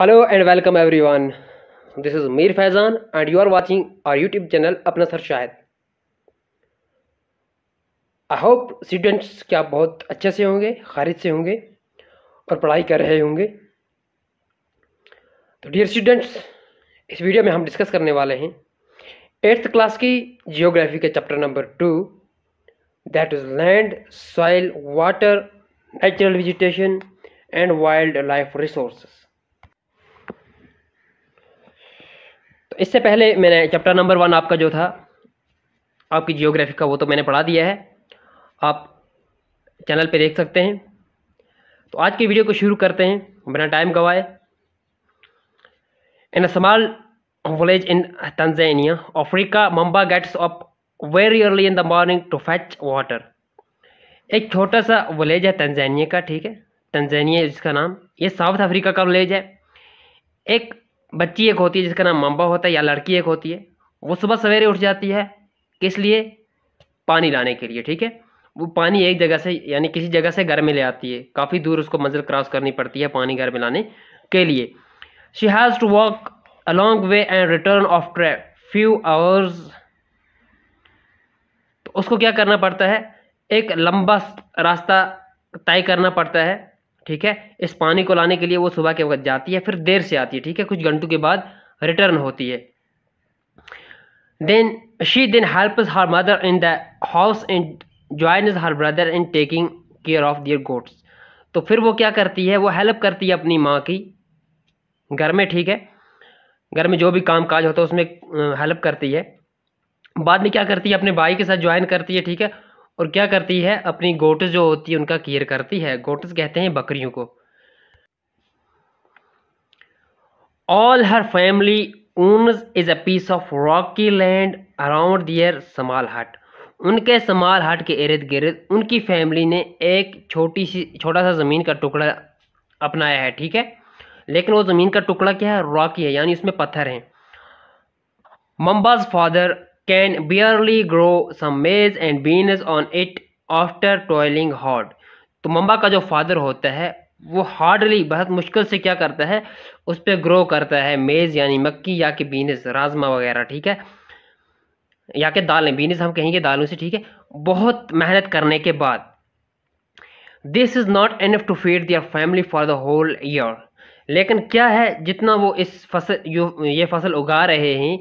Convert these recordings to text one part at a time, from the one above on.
Hello and welcome everyone this is Mir Faizan and you are watching our YouTube channel अपना sir शायद I hope students क्या बहुत अच्छे से होंगे खारिज से होंगे और पढ़ाई कर रहे होंगे तो डियर स्टूडेंट्स इस वीडियो में हम डिस्कस करने वाले हैं एट्थ क्लास की जियोग्राफी के chapter number two that is land soil water natural vegetation and wildlife resources इससे पहले मैंने चैप्टर नंबर वन आपका जो था आपकी जियोग्राफी का वो तो मैंने पढ़ा दिया है आप चैनल पे देख सकते हैं तो आज की वीडियो को शुरू करते हैं बिना टाइम गवाए in a small village in Tanzania Africa Mumba gets up very early in the morning to fetch water एक छोटा सा विलेज है तंजानिया का ठीक है तंजानिया इसका नाम ये साउथ अफ्रीका का विलेज है एक बच्ची एक होती है जिसका नाम मम्बा होता है या लड़की एक होती है वो सुबह सवेरे उठ जाती है किस लिए पानी लाने के लिए ठीक है वो पानी एक जगह से यानी किसी जगह से घर में ले आती है काफ़ी दूर उसको मंजिल क्रॉस करनी पड़ती है पानी घर में लाने के लिए she has to walk along way and return after few hours तो उसको क्या करना पड़ता है एक लंबा रास्ता तय करना पड़ता है ठीक है इस पानी को लाने के लिए वो सुबह के वक्त जाती है फिर देर से आती है ठीक है कुछ घंटों के बाद रिटर्न होती है then she then help her mother in the house and join her brother in taking care of their goats तो फिर वो क्या करती है वो हेल्प करती है अपनी माँ की घर में ठीक है घर में जो भी काम काज होता है उसमें हेल्प करती है बाद में क्या करती है अपने भाई के साथ ज्वाइन करती है ठीक है और क्या करती है अपनी गोट जो होती है उनका केयर करती है गोटस कहते हैं बकरियों को all her family owns is a piece of rocky land around their small hut उनके समाल हट के इर्द गिर्द उनकी फैमिली ने एक छोटी सी छोटा सा ज़मीन का टुकड़ा अपनाया है ठीक है लेकिन वो ज़मीन का टुकड़ा क्या है रॉकी है यानी उसमें पत्थर हैं Mumba's father can barely grow some maize and beans on it after toiling hard तो मम्बा का जो फादर होता है वो हार्डली बहुत मुश्किल से क्या करता है उस पर ग्रो करता है मेज़ यानी मक्की या कि बीनस राजमा वगैरह ठीक है या कि दालें बीनस हम कहेंगे दालों से ठीक है बहुत मेहनत करने के बाद this is not enough to feed their family for the whole year लेकिन क्या है जितना वो इस फसल ये फसल उगा रहे हैं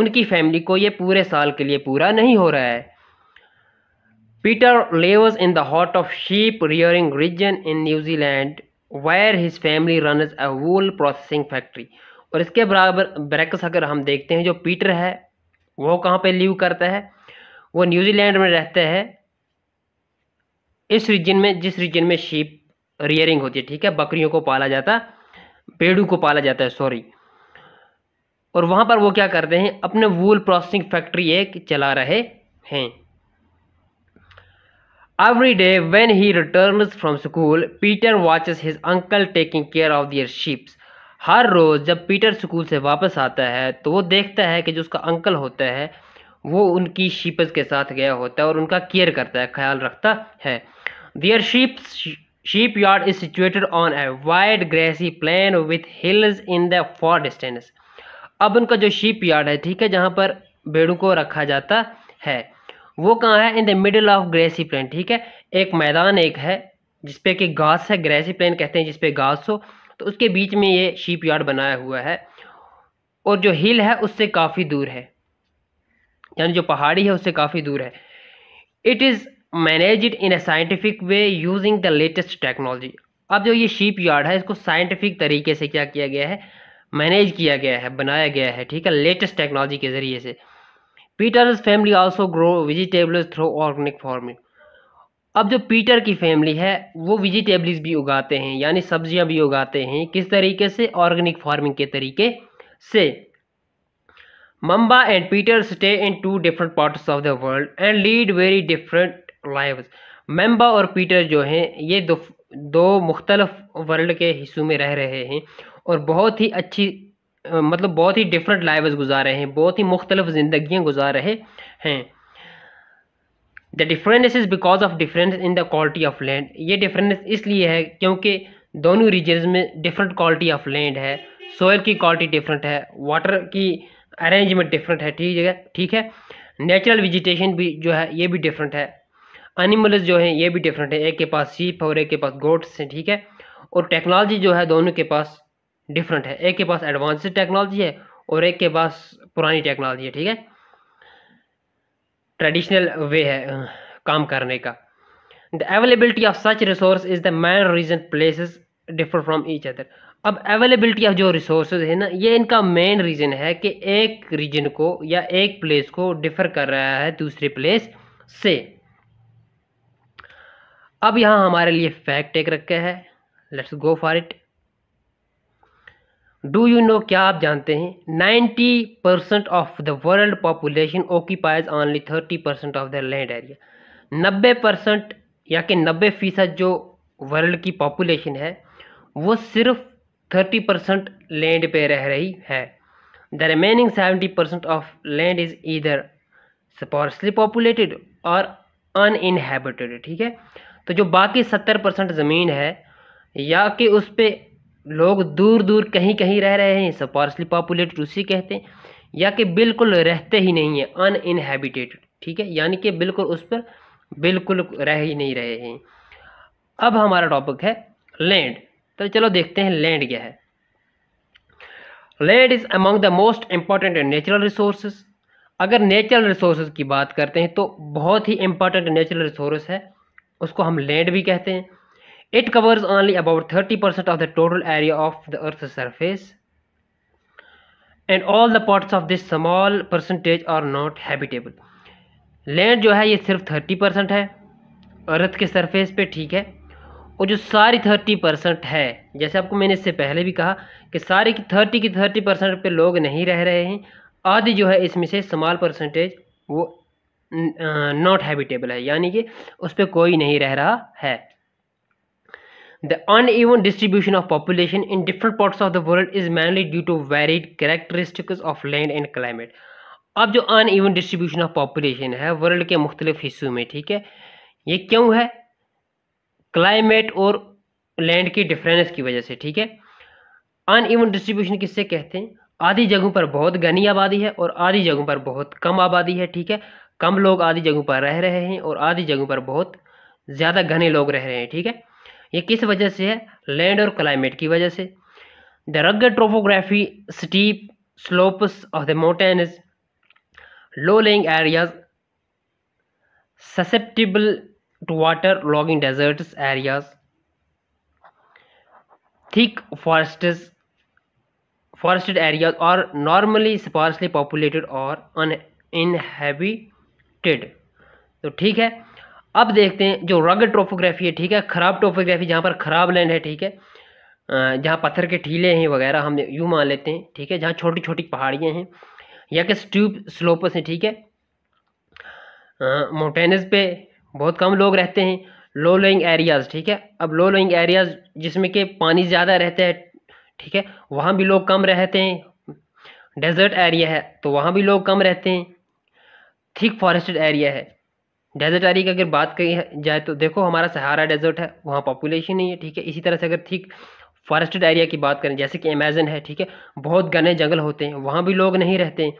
उनकी फैमिली को ये पूरे साल के लिए पूरा नहीं हो रहा है Peter levers in the hot of sheep rearing reason in New Zealand wire his family run a wool processing factory और इसके बराबर ब्रैक्स अगर हम देखते हैं जो पीटर है वो कहाँ पे लीव करता है वो न्यूजीलैंड में रहते हैं इस रीजन में जिस रीजन में शीप रियरिंग होती है ठीक है बकरियों को पाला जाता है पेड़ू को पाला जाता है सॉरी और वहाँ पर वो क्या करते हैं अपने वूल प्रोसेसिंग फैक्ट्री एक चला रहे हैं every day when he return from school Peter watches his uncle taking care of their sheeps हर रोज़ जब पीटर स्कूल से वापस आता है तो वो देखता है कि जो उसका अंकल होता है वो उनकी शिप्स के साथ गया होता है और उनका केयर करता है ख्याल रखता है their sheeps Shipyard is situated on a wide grassy plain with hills in the far distance. अब उनका जो शीप यार्ड है ठीक है जहाँ पर भेड़ों को रखा जाता है वो कहाँ है in the middle of grassy plain ठीक है एक मैदान एक है जिसपे कि घास है ग्रेसी प्लेन कहते हैं जिसपे घास हो तो उसके बीच में ये शिप यार्ड बनाया हुआ है और जो हिल है उससे काफ़ी दूर है यानी जो पहाड़ी है उससे काफ़ी दूर है it is manage it in a scientific way using the latest technology अब जो ये शीप यार्ड है इसको साइंटिफिक तरीके से क्या किया गया है मैनेज किया गया है बनाया गया है ठीक है लेटेस्ट टेक्नोलॉजी के ज़रिए से Peter's family also grow vegetables through organic farming अब जो पीटर की फैमिली है वो वेजिटेबल्स भी उगाते हैं यानी सब्जियां भी उगाते हैं किस तरीके से ऑर्गेनिक फार्मिंग के तरीके से Mumba and Peter stay in two different parts of the world and lead very different live Mumba और पीटर जो हैं ये दो दो मुख्तलफ वर्ल्ड के हिस्सों में रह रहे हैं और बहुत ही अच्छी मतलब बहुत ही डिफरेंट लाइव्स गुजार रहे हैं बहुत ही मुख्तलिफ ज़िंदगियाँ गुजार रहे हैं the difference is because of difference in the quality of land ये डिफरेंस इसलिए है क्योंकि दोनों रीजन में डिफरेंट क्वालिटी ऑफ लैंड है सोयल की क्वालिटी डिफरेंट है वाटर की अरेंजमेंट डिफरेंट है ठीक है ठीक है नेचुरल वेजिटेशन भी जो है ये भी डिफरेंट है एनिमल्स जो हैं ये भी डिफरेंट है एक के पास सीप और एक के पास गोट्स हैं ठीक है और टेक्नोलॉजी जो है दोनों के पास डिफरेंट है एक के पास एडवांस टेक्नोलॉजी है और एक के पास पुरानी टेक्नोलॉजी है ठीक है ट्रेडिशनल वे है काम करने का the availability of such resource is the main reason places differ from each other अब अवेलेबिलिटी ऑफ जो रिसोर्स है ना ये इनका मेन रीज़न है कि एक रीजन को या एक प्लेस को डिफ़र कर रहा है दूसरे प्लेस से अब यहाँ हमारे लिए फैक्ट एक रखे है let's go for it do you know क्या आप जानते हैं ninety percent of the world population occupies only thirty percent of the land area नब्बे परसेंट या कि नब्बे फीसद जो वर्ल्ड की पॉपुलेशन है वो सिर्फ थर्टी परसेंट लैंड पे रह रही है the remaining seventy percent of land is इधर स्पॉर्सली पॉपुलेटेड और अनइनहेबिटेड ठीक है तो जो बाकी सत्तर परसेंट ज़मीन है या कि उस पर लोग दूर दूर कहीं कहीं रह रहे हैं स्पार्सली पॉपुलेटेड उसी कहते हैं या कि बिल्कुल रहते ही नहीं है अनइनहेबिटेटेड ठीक है यानी कि बिल्कुल उस पर बिल्कुल रह ही नहीं रहे हैं अब हमारा टॉपिक है लैंड तो चलो देखते हैं लैंड क्या है land is among the most important natural resources अगर नेचुरल रिसोर्स की बात करते हैं तो बहुत ही इम्पॉर्टेंट नेचुरल रिसोर्स है उसको हम लैंड भी कहते हैं it covers only about thirty percent of the total area of the earth surface and all the parts of this small percentage are not habitable land जो है ये सिर्फ थर्टी परसेंट है अर्थ के सरफेस पे ठीक है और जो सारी थर्टी परसेंट है जैसे आपको मैंने इससे पहले भी कहा कि सारी की थर्टी की थर्टी परसेंट पर लोग नहीं रह रहे हैं आधी जो है इसमें से स्मॉल परसेंटेज वो नॉट हैबिटेबल है यानी कि उस पर कोई नहीं रह रहा है the uneven distribution of population in different part of the world is mainly due to very characteristics of land and climate अब जो uneven distribution of population है वर्ल्ड के मुख्तलिफ हिस्सों में ठीक है ये क्यों है क्लाइमेट और लैंड की डिफरेंस की वजह से ठीक है अन ईवन डिस्ट्रीब्यूशन किससे कहते हैं आधी जगहों पर बहुत घनी आबादी है और आधी जगहों पर बहुत कम आबादी है ठीक है कम लोग आधी जगहों पर रह रहे हैं और आधी जगहों पर बहुत ज़्यादा घने लोग रह रहे हैं ठीक है ये किस वजह से है लैंड और क्लाइमेट की वजह से the rugged topography steep slopes of the mountains low lying areas susceptible to water logging deserts areas thick forest forested areas और नॉर्मली स्पार्सली पॉपुलेटेड और अन इनहेबी टेड तो ठीक है अब देखते हैं जो रग टोपोग्राफी है ठीक है ख़राब टोपोग्राफी जहाँ पर ख़राब लैंड है ठीक है जहाँ पत्थर के ठीले हैं वगैरह हम यूँ मान लेते हैं ठीक है जहाँ छोटी छोटी पहाड़ियाँ हैं या कि स्ट्यूब स्लोपस हैं ठीक है माउंटेनस पे बहुत कम लोग रहते हैं लो लोइंग एरियाज़ ठीक है अब लो लोइंग एरियाज़ जिसमें कि पानी ज़्यादा रहता है ठीक है वहाँ भी लोग कम रहते हैं डेजर्ट एरिया है तो वहाँ भी लोग कम रहते हैं थिक फॉरेस्टेड एरिया है डेजर्ट एरिया की अगर बात की जाए तो देखो हमारा सहारा डेजर्ट है वहाँ पॉपुलेशन नहीं है ठीक है इसी तरह से अगर थिक फॉरेस्टेड एरिया की बात करें जैसे कि अमेजन है ठीक है बहुत घने जंगल होते हैं वहाँ भी लोग नहीं रहते हैं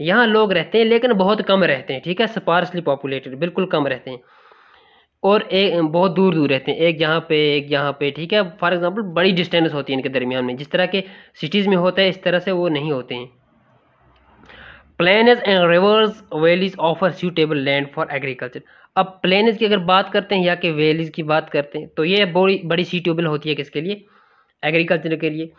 यहाँ लोग रहते हैं लेकिन बहुत कम रहते हैं ठीक है स्पार्सली पॉपुलेटेड बिल्कुल कम रहते हैं और एक बहुत दूर दूर रहते हैं एक यहाँ पे एक यहाँ पे ठीक है फॉर एग्जांपल बड़ी डिस्टेंस होती है इनके दरमियान में जिस तरह के सिटीज़ में होता है इस तरह से वो नहीं होते हैं plains and rivers valleys offer suitable land for agriculture अब प्लेनेज की अगर बात करते हैं या कि वैलीज की बात करते हैं तो ये बड़ी बड़ी सूटेबल होती है किसके लिए एग्रीकल्चर के लिए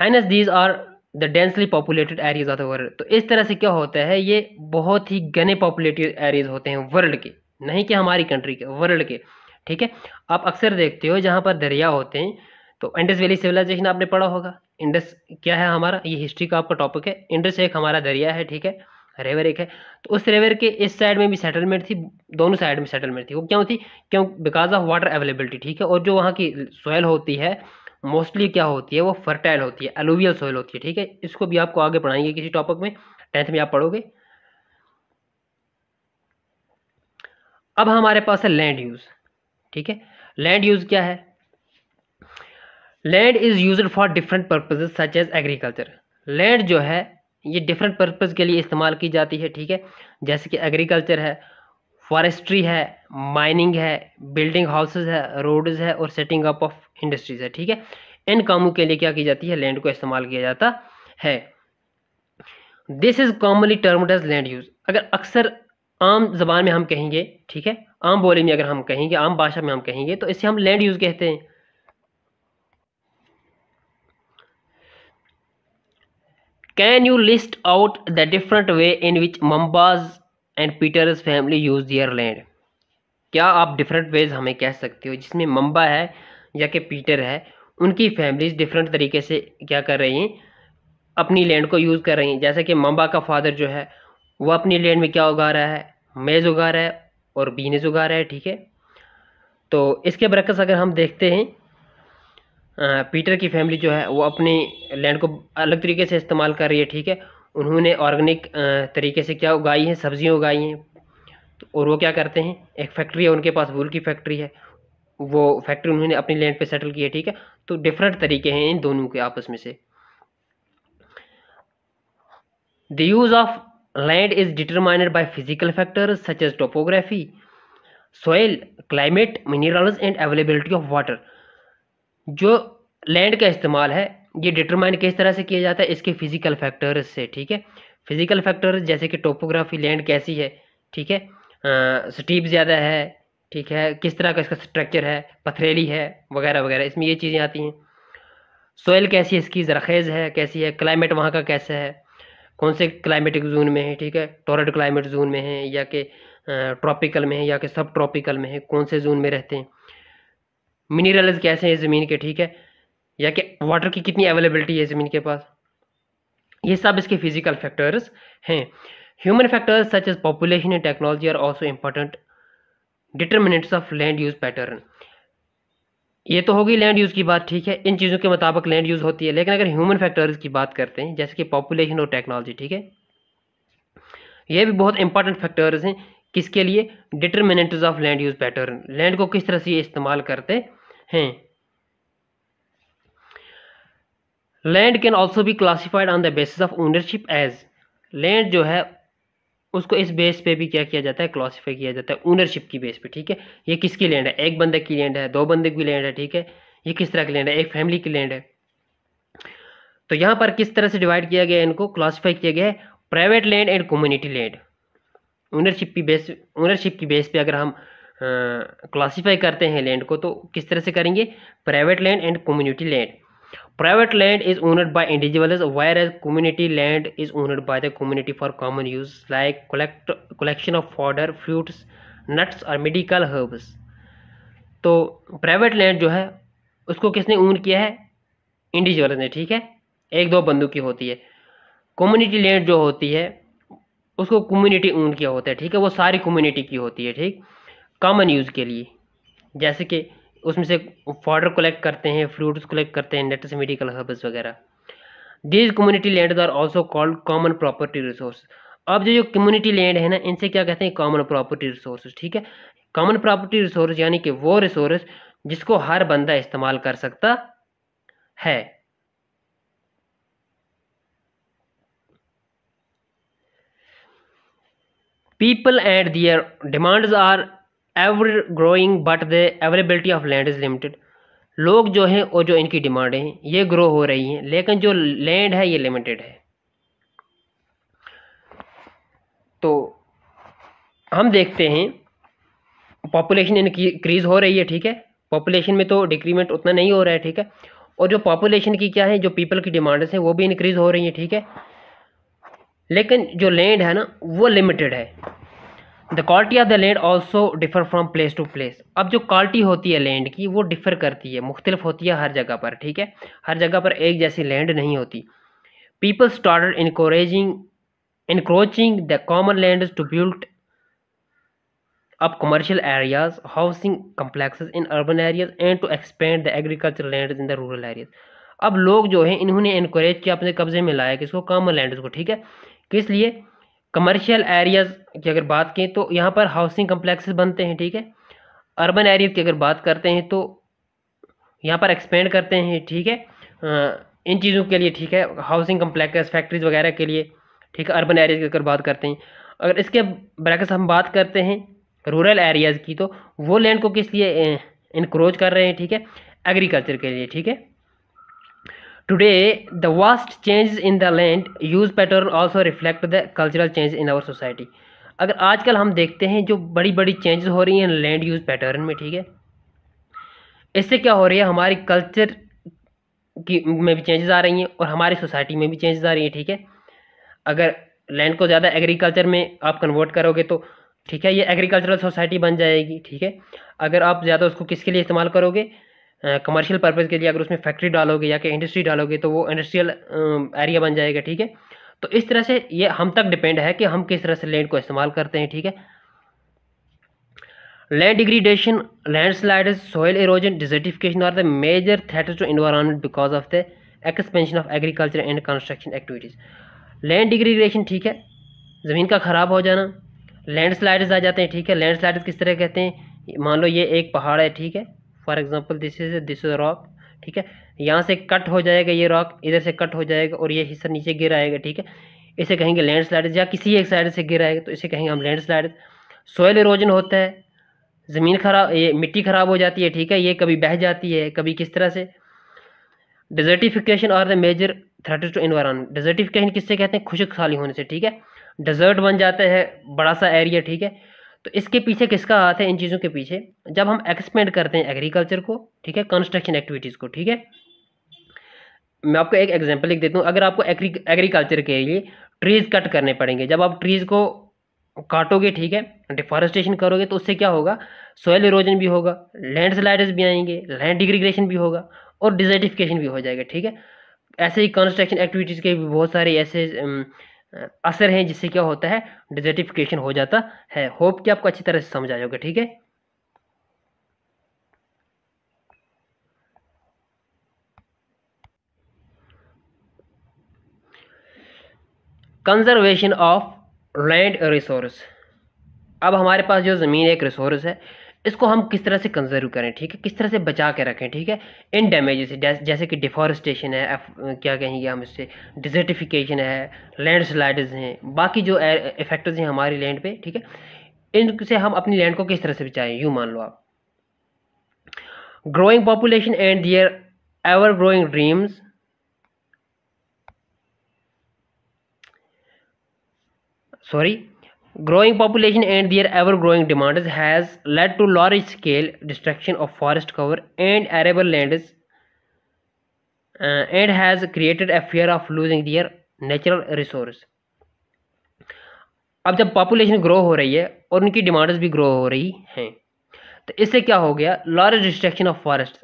hence these are the densely populated areas of the world तो इस तरह से क्या होता है ये बहुत ही घने पॉपुलेटेड एरियाज होते हैं वर्ल्ड के नहीं कि हमारी कंट्री के वर्ल्ड के ठीक है आप अक्सर देखते हो जहाँ पर दरिया होते हैं तो एंडस वैली सिविलाइजेशन आपने पढ़ा होगा इंडस क्या है हमारा ये हिस्ट्री का आपका टॉपिक है इंडस एक हमारा दरिया है ठीक है रेवर एक है तो उस रेवर के इस साइड में भी सेटलमेंट थी दोनों साइड में सेटलमेंट थी वो क्यों थी क्यों बिकॉज ऑफ वाटर अवेलेबिलिटी ठीक है और जो वहाँ की सॉयल होती है मोस्टली क्या होती है वो फर्टाइल होती है एलोवियल सॉयल होती है ठीक है इसको भी आपको आगे पढ़ाएंगे किसी टॉपिक में टेंथ में आप पढ़ोगे अब हमारे पास है लैंड यूज़ ठीक है लैंड यूज़ क्या है land is use for different purpose such as agriculture land जो है ये डिफरेंट पर्पज़ के लिए इस्तेमाल की जाती है ठीक है जैसे कि एग्रीकल्चर है फॉरेस्ट्री है माइनिंग है बिल्डिंग हाउसेज है रोड्स है और सेटिंग अप ऑफ इंडस्ट्रीज है ठीक है इन कामों के लिए क्या की जाती है लैंड को इस्तेमाल किया जाता है this is commonly termed as land use अगर अक्सर आम जबान में हम कहेंगे ठीक है आम बोली में अगर हम कहेंगे आम भाषा में हम कहेंगे तो इसे हम लैंड यूज़ कहते हैं can you list out the different way in which Mamba's and Peter's family use their land क्या आप डिफरेंट वेज़ हमें कह सकते हो जिसमें मम्बा है या कि पीटर है उनकी फैमिलीज डिफरेंट तरीके से क्या कर रही हैं अपनी लैंड को यूज़ कर रही हैं जैसे कि मम्बा का फादर जो है वो अपनी लैंड में क्या उगा रहा है मेज़ उगा रहा है और बीनेज उगा रहा है ठीक है तो इसके बरकस अगर हम देखते हैं पीटर की फैमिली जो है वो अपनी लैंड को अलग तरीके से इस्तेमाल कर रही है ठीक है उन्होंने ऑर्गेनिक तरीके से क्या उगाई है सब्जियां उगाई हैं तो, और वो क्या करते हैं एक फैक्ट्री है उनके पास वूल की फैक्ट्री है वो फैक्ट्री उन्होंने अपनी लैंड पे सेटल की है ठीक है तो डिफरेंट तरीके हैं इन दोनों के आपस में से the use of land is determined by physical factors such as topography soil climate minerals and availability of water जो लैंड का इस्तेमाल है ये डिटरमाइन किस तरह से किया जाता है इसके फिजिकल फैक्टर्स से ठीक है फिजिकल फैक्टर्स जैसे कि टोपोग्राफी लैंड कैसी है ठीक है स्टीप ज़्यादा है ठीक है किस तरह का इसका स्ट्रक्चर है पथरेली है वगैरह वगैरह इसमें ये चीज़ें आती हैं सोयल कैसी है इसकी जरखेज़ है कैसी है क्लाइमेट वहाँ का कैसा है कौन से क्लाइमेटिक जोन में है ठीक है टॉरेड क्लाइमेट जोन में है या कि ट्रॉपिकल में है या कि सब ट्रॉपिकल में है कौन से जोन में रहते हैं मिनरल्स कैसे हैं ज़मीन के ठीक है या कि वाटर की कितनी अवेलेबिलिटी है ज़मीन के पास ये सब इसके फिजिकल फैक्टर्स हैं human factors such as population and technology are also important determinants of land use pattern ये तो होगी लैंड यूज़ की बात ठीक है इन चीज़ों के मुताबिक लैंड यूज़ होती है लेकिन अगर ह्यूमन फैक्टर्स की बात करते हैं जैसे कि पॉपुलेशन और टेक्नोलॉजी ठीक है ये भी बहुत इंपॉर्टेंट फैक्टर्स हैं किसके लिए determinants of land use pattern land को किस तरह से इस्तेमाल करते हैं हैं लैंड कैन ऑल्सो भी classified on the basis of ownership as land जो है उसको इस बेस पे भी क्या किया जाता है क्लासीफाई किया जाता है ओनरशिप की बेस पे ठीक है ये किसकी लैंड है एक बंदे की लैंड है दो बंदे की लैंड है ठीक है ये किस तरह की लैंड है एक फैमिली की लैंड है तो यहाँ पर किस तरह से डिवाइड किया गया है इनको क्लासीफाई किया गया है private land and community land ownership की बेस ओनरशिप की बेस पे अगर हम क्लासीफाई करते हैं लैंड को तो किस तरह से करेंगे private land and community land private land is owned by individuals whereas as community land is owned by the community for common use like collect collection of fodder fruits nuts और medical herbs तो private land जो है उसको किसने own किया है individual ने ठीक है एक दो बंदूक की होती है कम्युनिटी लैंड जो होती है उसको कम्युनिटी ओन किया होता है ठीक है वो सारी कम्युनिटी की होती है ठीक कॉमन यूज़ के लिए जैसे कि उसमें से फॉडर कलेक्ट करते हैं फ्रूट्स कलेक्ट करते हैं नेट्स मेडिकल हर्ब्स वगैरह these community land are also called common property resource अब जो जो कम्युनिटी लैंड है ना इनसे क्या कहते हैं कॉमन प्रॉपर्टी रिसोर्स ठीक है कॉमन प्रॉपर्टी रिसोर्स यानी कि वो रिसोर्स जिसको हर बंदा इस्तेमाल कर सकता है people and their demands are ever growing but the availability of land is limited लोग जो हैं और जो इनकी डिमांड हैं ये ग्रो हो रही हैं लेकिन जो लैंड है ये लिमिटेड है तो हम देखते हैं पॉपुलेशन इनक्रीज हो रही है ठीक है पॉपुलेशन में तो डिक्रीमेंट उतना नहीं हो रहा है ठीक है और जो पॉपुलेशन की क्या है जो पीपल की डिमांड्स हैं वो भी इंक्रीज़ हो रही हैं ठीक है लेकिन जो लैंड है ना वो लिमिटेड है the quality of the land also differ from place to place अब जो क्वालिटी होती है लैंड की वो डिफ़र करती है मुख्तलिफ होती है हर जगह पर ठीक है हर जगह पर एक जैसी लैंड नहीं होती people start increasing encroaching the common land to build up commercial areas housing complexes in urban areas and to expand the agriculture land in the rural areas अब लोग जो हैं इन्होंने इनक्रेज किया अपने कब्जे में लाया किसको कॉमन लैंड को ठीक है किस लिए कमर्शियल एरियाज़ की अगर बात करें तो यहाँ पर हाउसिंग कम्प्लेक्सेस बनते हैं ठीक है अर्बन एरियाज की अगर बात करते हैं तो यहाँ पर एक्सपेंड करते हैं ठीक है इन चीज़ों के लिए ठीक है हाउसिंग कम्प्लेक्स फैक्ट्रीज वगैरह के लिए ठीक है अर्बन एरियाज की अगर बात करते हैं अगर इसके बरक्स हम बात करते हैं रूरल एरियाज़ की तो वो लैंड को किस लिए इनक्रोच कर रहे हैं ठीक है एग्रीकल्चर के लिए ठीक है Today, the vast changes in the land use pattern also reflect the cultural change in our society. अगर आजकल हम देखते हैं जो बड़ी बड़ी चेंजेस हो रही हैं लैंड यूज़ पैटर्न में ठीक है इससे क्या हो रही है हमारी कल्चर की में भी चेंजेस आ रही हैं और हमारी सोसाइटी में भी चेंजेस आ रही हैं ठीक है अगर लैंड को ज़्यादा एग्रीकल्चर में आप कन्वर्ट करोगे तो ठीक है ये एग्रीकल्चरल सोसाइटी बन जाएगी ठीक है अगर आप ज़्यादा उसको किसके लिए इस्तेमाल करोगे कमर्शियल पर्पज़ के लिए अगर उसमें फैक्ट्री डालोगे या कि इंडस्ट्री डालोगे तो वो इंडस्ट्रियल एरिया बन जाएगा ठीक है तो इस तरह से ये हम तक डिपेंड है कि हम किस तरह से लैंड को इस्तेमाल करते हैं ठीक है land degradation land slides soil erosion desertification are the major threat to environment because of the expansion of agriculture and construction activities land degradation ठीक है ज़मीन का ख़राब हो जाना लैंड स्लाइड्स आ जाते हैं ठीक है लैंड स्लाइड्स किस तरह कहते हैं मान लो ये एक पहाड़ है ठीक है for example this is this is rock ठीक है यहाँ से कट हो जाएगा ये रॉक इधर से कट हो जाएगा और ये हिस्सा नीचे गिर आएगा ठीक है इसे कहेंगे लैंड स्लाइड या किसी एक साइड से गिर आएगा तो इसे कहेंगे हम लैंड स्लाइड सोयल इरोजन होता है ज़मीन खराब ये मिट्टी खराब हो जाती है ठीक है ये कभी बह जाती है कभी किस तरह से desertification are the major threat to environment desertification किससे कहते हैं खुशक खाली होने से ठीक है डिजर्ट बन जाता है बड़ा सा एरिया ठीक है तो इसके पीछे किसका हाथ है इन चीज़ों के पीछे जब हम एक्सपेंड करते हैं एग्रीकल्चर को ठीक है कंस्ट्रक्शन एक्टिविटीज़ को ठीक है मैं आपको एक एग्जांपल लिख देता हूँ अगर आपको एग्रीकल्चर के लिए ट्रीज़ कट करने पड़ेंगे जब आप ट्रीज़ को काटोगे ठीक है डिफॉरेस्टेशन करोगे तो उससे क्या होगा सॉयल इरोजन भी होगा लैंड स्लाइडर्स भी आएंगे लैंड डिग्रीग्रेशन भी होगा और डिजर्टिफिकेशन भी हो जाएगा ठीक है ऐसे ही कंस्ट्रक्शन एक्टिविटीज़ के भी बहुत सारे ऐसे असर हैं जिससे क्या होता है डिजर्टिफिकेशन हो जाता है होप कि आपको अच्छी तरह से समझ आएगा ठीक है कंजर्वेशन ऑफ लैंड रिसोर्स अब हमारे पास जो ज़मीन एक रिसोर्स है इसको हम किस तरह से कंजर्व करें ठीक है किस तरह से बचा के रखें ठीक है इन डैमेजेस जैसे कि डिफॉरेस्टेशन है क्या कहेंगे हम इससे डिजर्टिफिकेशन है लैंड स्लाइड्स हैं बाकी जो इफेक्टर्स हैं हमारी लैंड पे ठीक है इनसे हम अपनी लैंड को किस तरह से बचाएं यूँ मान लो आप growing population and their ever growing dreams sorry growing population and their ever growing demands has led to large scale destruction of forest cover and arable lands uh, and has created a fear of losing their natural resource अब जब population grow हो रही है और उनकी demands भी grow हो रही हैं तो इससे क्या हो गया लार्ज डिस्ट्रक्शन ऑफ फॉरेस्ट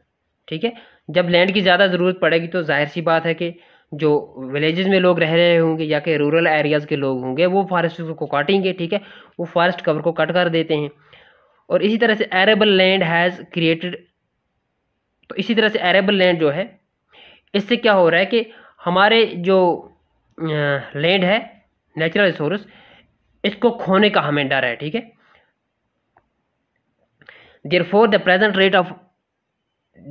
ठीक है जब लैंड की ज़्यादा ज़रूरत पड़ेगी तो जाहिर सी बात है कि जो विलेजेस में लोग रह रहे होंगे या कि रूरल एरियाज़ के लोग होंगे वो फॉरेस्ट को काटेंगे ठीक है वो फॉरेस्ट कवर को कट कर देते हैं और इसी तरह से एरेबल लैंड हैज़ क्रिएटेड तो इसी तरह से एरेबल लैंड जो है इससे क्या हो रहा है कि हमारे जो लैंड है नेचुरल रिसोर्स इसको खोने का हमें डर है ठीक है therefore the present rate of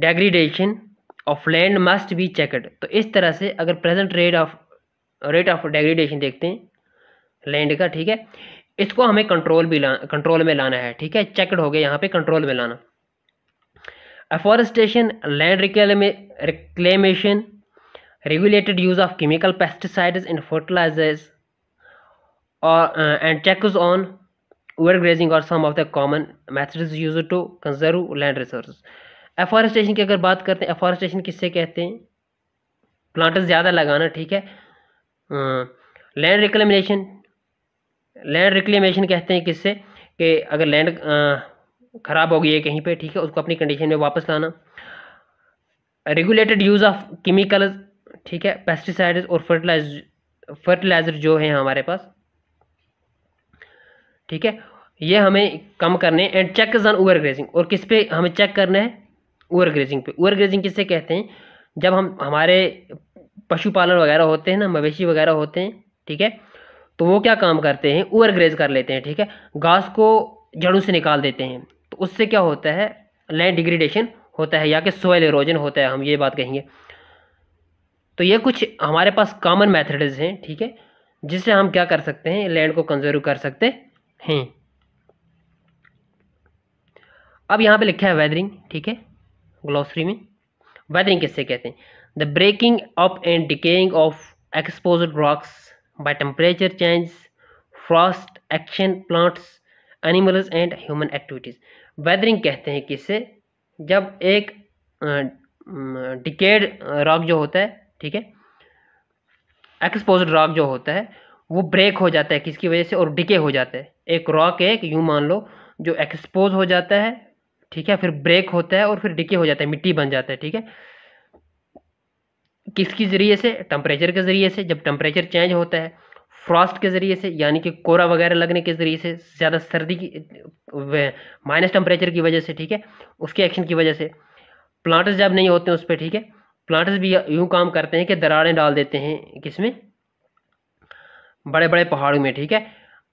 degradation of land must be checked तो इस तरह से अगर present rate of rate of degradation देखते हैं लैंड का ठीक है इसको हमें कंट्रोल भी ला कंट्रोल में लाना है ठीक है चेकड हो गया यहाँ पे कंट्रोल में लाना afforestation land reclamation regulated use of chemical pesticide in fertilizers और and check on overgrazing और some of the common method use to conserve land resource afforestation की अगर बात करते हैं एफॉरेस्टेशन किससे कहते हैं प्लांट ज़्यादा लगाना ठीक है लैंड रिक्लेमेशन लैंड रिक्लेमेशन कहते हैं किससे कि अगर लैंड ख़राब हो गई है कहीं पे ठीक है उसको अपनी कंडीशन में वापस लाना रेगुलेटेड यूज़ ऑफ केमिकल्स ठीक है पेस्टिसाइड्स और फर्टिलाइज फर्टिलाइज़र जो है हमारे पास ठीक है ये हमें कम करने and check on overgrazing और किस पे हमें चेक करना है ओवर ग्रेजिंग पे ओवर ग्रेजिंग किससे कहते हैं जब हम हमारे पशुपालन वगैरह होते हैं ना मवेशी वगैरह होते हैं ठीक है तो वो क्या काम करते हैं ओवर ग्रेज कर लेते हैं ठीक है घास को जड़ों से निकाल देते हैं तो उससे क्या होता है लैंड डिग्रेडेशन होता है या कि सोयल इरोजन होता है हम ये बात कहेंगे तो ये कुछ हमारे पास कॉमन मैथड्स हैं ठीक है जिससे हम क्या कर सकते हैं लैंड को कंजर्व कर सकते हैं अब यहाँ पे लिखा है वेदरिंग ठीक है ग्लॉसरी में वेदरिंग किससे कहते हैं the breaking up and decaying of expose rocks by temperature change frost action plants animals and human activities weathering कहते हैं किससे जब एक डिकेड रॉक जो होता है ठीक है एक्सपोज रॉक जो होता है वो ब्रेक हो जाता है किसकी वजह से और डिके हो जाता है एक रॉक एक यूँ मान लो जो एक्सपोज हो जाता है ठीक है फिर ब्रेक होता है और फिर डिके हो जाता है मिट्टी बन जाता है ठीक है किसके ज़रिए से टम्परेचर के ज़रिए से जब टम्परेचर चेंज होता है फ्रॉस्ट के ज़रिए से यानी कि कोरा वगैरह लगने के ज़रिए से ज़्यादा सर्दी की माइनस टम्परेचर की वजह से ठीक है उसके एक्शन की वजह से प्लांट्स जब नहीं होते उस पर ठीक है प्लांट्स भी यूँ काम करते हैं कि दरारें डाल देते हैं किसमें बड़े बड़े पहाड़ों में ठीक है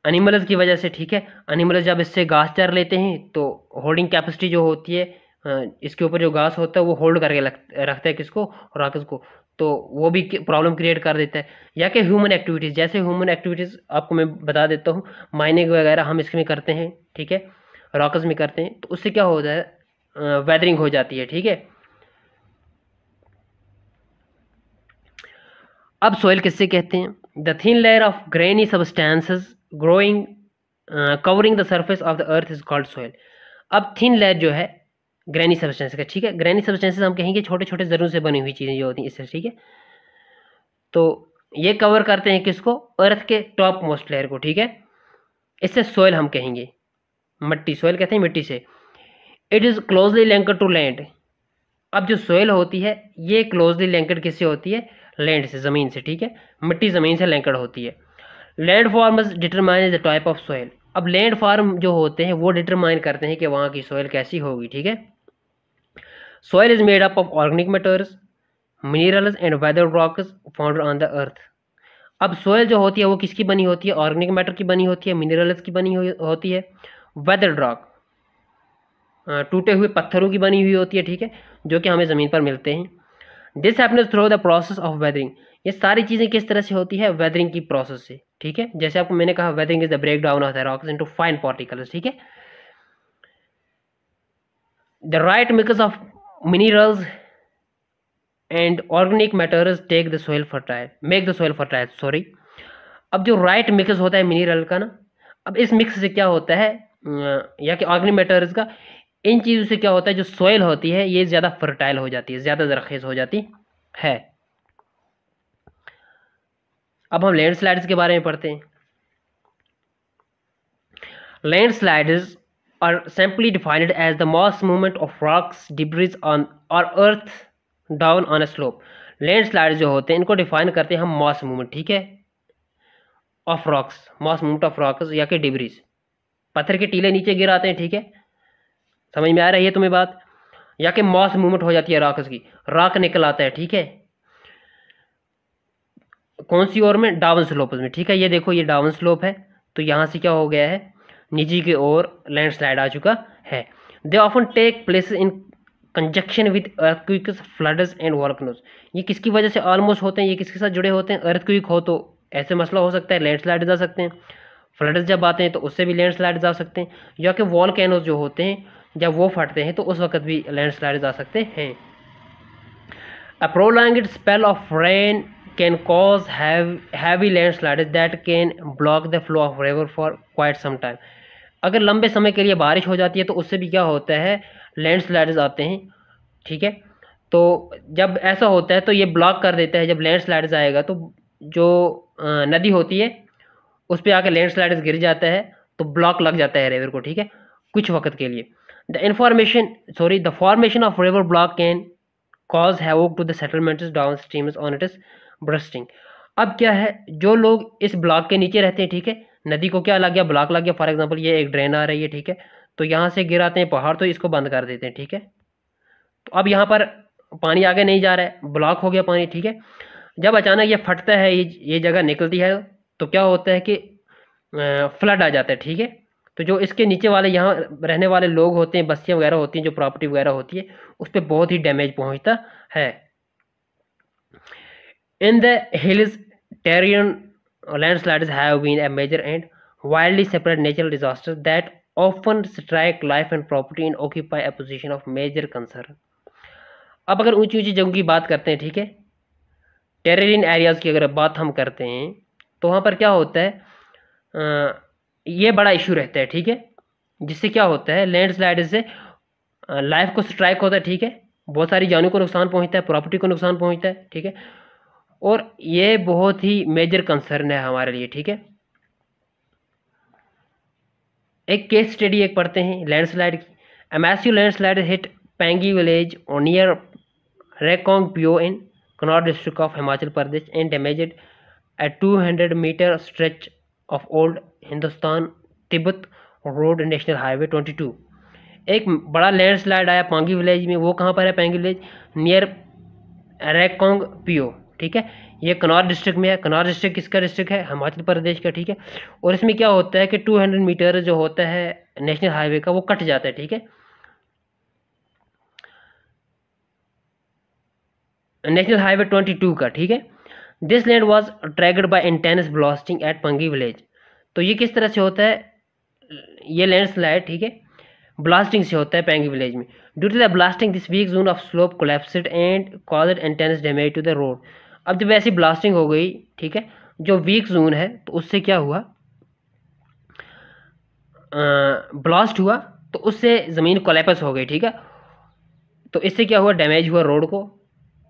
एनिमल्स की वजह से ठीक है अनिमल्स जब इससे घास चर लेते हैं तो होल्डिंग कैपेसिटी जो होती है इसके ऊपर जो घास होता है वो होल्ड करके रखता है किसको राकस को तो वो भी प्रॉब्लम क्रिएट कर देता है या कि ह्यूमन एक्टिविटीज़ जैसे ह्यूमन एक्टिविटीज़ आपको मैं बता देता हूँ माइनिंग वगैरह हम इसमें करते हैं ठीक है रॉकस में करते हैं तो उससे क्या होता है वेदरिंग हो जाती है ठीक है अब सॉइल किससे कहते हैं the thin layer of grainy substances growing covering the surface of the earth is called soil अब थिन लेयर जो है ग्रैनी सब्सटेंस का ठीक है ग्रैनी सब्सटेंसेज हम कहेंगे छोटे छोटे जरूर से बनी हुई चीज़ें जो होती हैं इससे ठीक है तो ये कवर करते हैं किसको अर्थ के टॉप मोस्ट लेयर को ठीक है इससे सोयल हम कहेंगे मिट्टी सोयल कहते हैं मिट्टी से it is closely linked to land अब जो सोयल होती है ये क्लोजली लिंकड किससे होती है लैंड से ज़मीन से ठीक है मिट्टी ज़मीन से लिंकड होती है land form determine the type of soil अब लैंड फार्म जो होते हैं वो डिटरमाइन करते हैं कि वहाँ की सॉइल कैसी होगी ठीक है soil is made up of organic matters minerals and weather rocks found on the earth अब सॉइल जो होती है वो किसकी बनी होती है ऑर्गेनिक मैटर की बनी होती है मिनरल्स की बनी होती है वेदर रॉक टूटे हुए पत्थरों की बनी हुई होती है ठीक है जो कि हमें ज़मीन पर मिलते हैं this happen through the process of weathering ये सारी चीज़ें किस तरह से होती है वेदरिंग की प्रोसेस से ठीक है जैसे आपको मैंने कहा weathering is the break down of the rocks into fine particles ठीक है the right mix of minerals and organic matters take the soil fertile make the soil fertile sorry अब जो राइट right मिक्स होता है mineral का ना अब इस मिक्स से क्या होता है या कि ऑर्गेनिक मैटर्स का इन चीज़ों से क्या होता है जो सॉइल होती है ये ज़्यादा फर्टाइल हो जाती है ज़्यादा जरखेज़ हो जाती है अब हम लैंडस्लाइड्स के बारे में पढ़ते हैं landslides simply simply as the the movement of rocks debris on और earth down on on slope land slide जो होते हैं इनको डिफाइन करते हैं हम मास मूवमेंट ठीक है of rocks mass movement of rocks या कि डिब्रिज पत्थर के टीले नीचे गिर आते हैं ठीक है समझ में आ रही है तुम्हें बात या कि मॉस मूवमेंट हो जाती है राकस की राक निकल आता है ठीक है कौन सी ओर में डावन स्लोप में ठीक है ये देखो ये डावन स्लोप है तो यहाँ से क्या हो गया है निजी की ओर लैंडस्लाइड आ चुका है they often take place in conjunction with quick floods and volcanoes ये किसकी वजह से ऑलमोस्ट होते हैं ये किसके साथ जुड़े होते हैं अर्थ क्विक हो तो ऐसे मसला हो सकता है स्लाइड जा सकते हैं फ्लड्स जब आते हैं तो उससे भी स्लाइड जा सकते हैं या कि वॉल कैनोज जो होते हैं जब वो फटते हैं तो उस वक्त भी लैंडस्लाइड्स आ सकते हैं a prolonged spell of rain can cause heavy landslides that can block the flow of river for quite some time अगर लंबे समय के लिए बारिश हो जाती है तो उससे भी क्या होता है लैंडस्लाइड्स आते हैं ठीक है तो जब ऐसा होता है तो ये ब्लॉक कर देता है जब लैंडस्लाइड्स आएगा तो जो नदी होती है उस पर आकर लैंडस्लाइड्स गिर जाता है तो ब्लॉक लग जाता है रेवर को ठीक है कुछ वक्त के लिए the information sorry the formation of river block can cause havoc settlement down settlements on it is bursting अब क्या है जो लोग इस ब्लॉक के नीचे रहते हैं ठीक है नदी को क्या लग गया ब्लॉक लग गया फॉर एग्जाम्पल ये एक ड्रेन आ रही है ठीक है तो यहाँ से गिराते हैं पहाड़ तो इसको बंद कर देते हैं ठीक है तो अब यहाँ पर पानी आगे नहीं जा रहा है ब्लॉक हो गया पानी ठीक है जब अचानक ये फटता है ये ये जगह निकलती है तो क्या होता है कि फ्लड आ जाता है ठीक है तो जो इसके नीचे वाले यहाँ रहने वाले लोग होते हैं बस्तियाँ वगैरह होती हैं जो प्रॉपर्टी वगैरह होती है उस पर बहुत ही डैमेज पहुँचता है in the hills terrain slide have been a major and wildly separate natural disaster that often strike life and property in occupy a position of major concern अब अगर ऊंची ऊंची जगहों की बात करते हैं ठीक है टेरेरिन एरियाज़ की अगर बात हम करते हैं तो वहाँ पर क्या होता है ये बड़ा इशू रहता है ठीक है जिससे क्या होता है लैंड स्लाइड से लाइफ को स्ट्राइक होता है ठीक है बहुत सारी जानों को नुकसान पहुंचता है प्रॉपर्टी को नुकसान पहुंचता है ठीक है और ये बहुत ही मेजर कंसर्न है हमारे लिए ठीक है एक केस स्टडी एक पढ़ते हैं लैंडस्लाइड की massive landslide hit Pangi village और near Reckong Peo in Kinnaur district of Himachal Pradesh and damage at two hundred metre stretch of old Hindustan Tibet road national highway twenty two एक बड़ा लैंडस्लाइड आया पांगी विलेज में वो कहाँ पर है पांगी विलेज नियर रेकोंग पीओ ठीक है ये कन्नौर डिस्ट्रिक्ट में है कनौर डिस्ट्रिक्ट किसका डिस्ट्रिक्ट है हिमाचल प्रदेश का ठीक है और इसमें क्या होता है कि 200 मीटर जो होता है नेशनल हाईवे का वो कट जाता है ठीक है नेशनल हाईवे 22 का ठीक है this land was triggered by intense blasting at Pangi village तो ये किस तरह से होता है ये लैंड स्लाइड ठीक है ब्लास्टिंग से होता है पेंगी विलेज में due to the blasting this weak zone of slope collapsed and cause intense damage to the road अब जब ऐसी ब्लास्टिंग हो गई ठीक है जो वीक जोन है तो उससे क्या हुआ ब्लास्ट हुआ तो उससे ज़मीन कोलेपस हो गई ठीक है तो इससे क्या हुआ डैमेज हुआ रोड को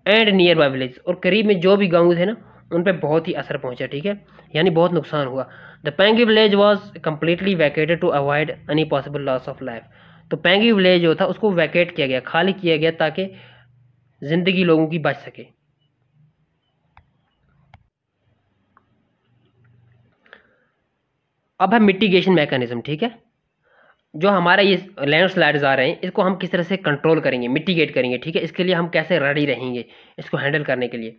एंड नियर बाय विलेज और करीब में जो भी गाँव थे ना उन पर बहुत ही असर पहुंचा ठीक है यानी बहुत नुकसान हुआ the Pangi village was completely vacated to avoid any possible loss of life तो पेंगी विलेज जो था उसको वैकेट किया गया खाली किया गया ताकि ज़िंदगी लोगों की बच सके अब है मिट्टीगेशन मैकेनिज्म ठीक है जो हमारा ये लैंड स्लाइड आ रहे हैं इसको हम किस तरह से कंट्रोल करेंगे मिटिगेट करेंगे ठीक है इसके लिए हम कैसे रेडी रहेंगे इसको हैंडल करने के लिए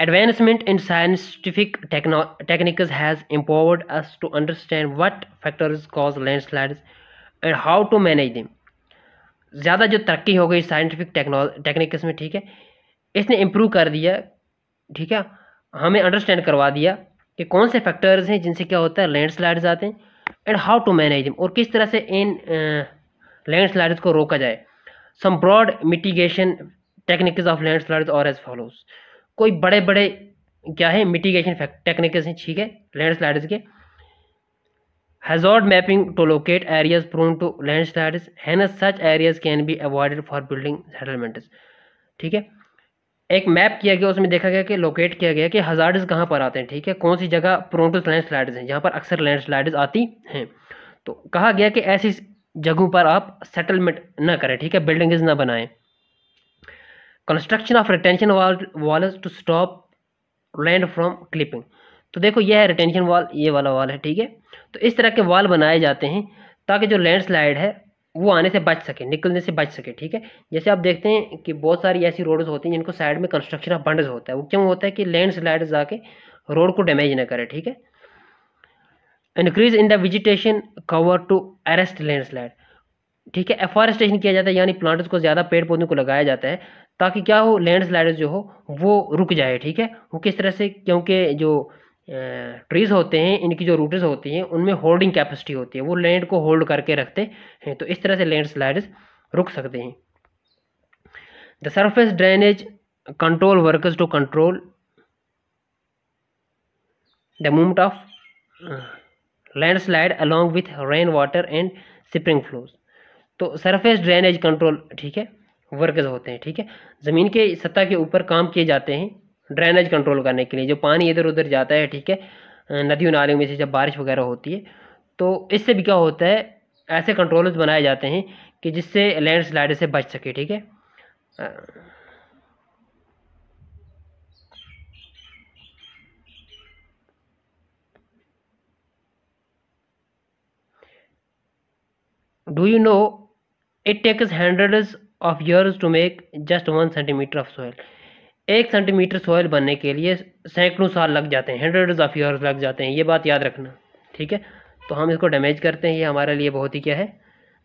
advancement in scientific technical has empowered us to understand what factors cause land slides and how to manage them ज़्यादा जो तरक्की हो गई साइंटिफिक टेक्निकल्स में ठीक है इसने इम्प्रूव कर दिया ठीक है हमें अंडरस्टैंड करवा दिया कि कौन से फैक्टर्स हैं जिनसे क्या होता है लैंड स्लाइड्स आते हैं एंड हाउ टू मैनेज और किस तरह से इन लैंडस्लाइड्स को रोका जाए some broad mitigation techniques of landslides और एज फॉलोज कोई बड़े बड़े क्या है मिटिगेशन टेक्निक्स हैं ठीक है लैंडस्लाइड्स के hazard mapping to locate areas prone to landslides hence such areas can be avoided for building settlements ठीक है एक मैप किया गया उसमें देखा गया कि लोकेट किया गया कि हजार्डस कहाँ पर आते हैं ठीक है कौन सी जगह प्रोनटस लैंड स्लाइड्स हैं जहाँ पर अक्सर लैंड स्लाइड्स आती हैं तो कहा गया कि ऐसी जगहों पर आप सेटलमेंट ना करें ठीक है बिल्डिंग्स ना बनाएं construction of retention wall walls to stop land from clipping तो देखो यह है रिटेंशन वॉल ये वाला वॉल है ठीक है तो इस तरह के वॉल बनाए जाते हैं ताकि जो लैंडस्लाइड है वो आने से बच सके निकलने से बच सके ठीक है जैसे आप देखते हैं कि बहुत सारी ऐसी रोड्स होती हैं जिनको साइड में कंस्ट्रक्शन ऑफ बंडस होता है वो क्यों होता है कि लैंड स्लाइड जाके रोड को डैमेज ना करे ठीक है increase in the vegetation cover to arrest landslide ठीक है एफॉरेस्टेशन किया जाता है यानी प्लांट्स को ज़्यादा पेड़ पौधों को लगाया जाता है ताकि क्या हो लैंड स्लाइड जो हो वो रुक जाए ठीक है वो किस तरह से क्योंकि जो ट्रीज़ होते हैं इनकी जो रूट्स होती हैं उनमें होल्डिंग कैपेसिटी होती है वो लैंड को होल्ड करके रखते हैं तो इस तरह से लैंड स्लाइड्स रुक सकते हैं the surface drainage control workers to control the movement of landslide along with rain water and spring flows तो सरफेस ड्रेनेज कंट्रोल ठीक है वर्कर्स होते हैं ठीक है ज़मीन के सतह के ऊपर काम किए जाते हैं ड्रेनेज कंट्रोल करने के लिए जो पानी इधर उधर जाता है ठीक है नदियों नालियों में से जब बारिश वगैरह होती है तो इससे भी क्या होता है ऐसे कंट्रोल बनाए जाते हैं कि जिससे लैंड स्लाइड से बच सके ठीक है do you know it takes hundred of years to make just one centimetre of soil एक सेंटीमीटर सॉयल बनने के लिए सैकड़ों साल लग जाते हैं हंड्रेड ऑफ ईयर्स लग जाते हैं ये बात याद रखना ठीक है तो हम इसको डैमेज करते हैं ये हमारे लिए बहुत ही क्या है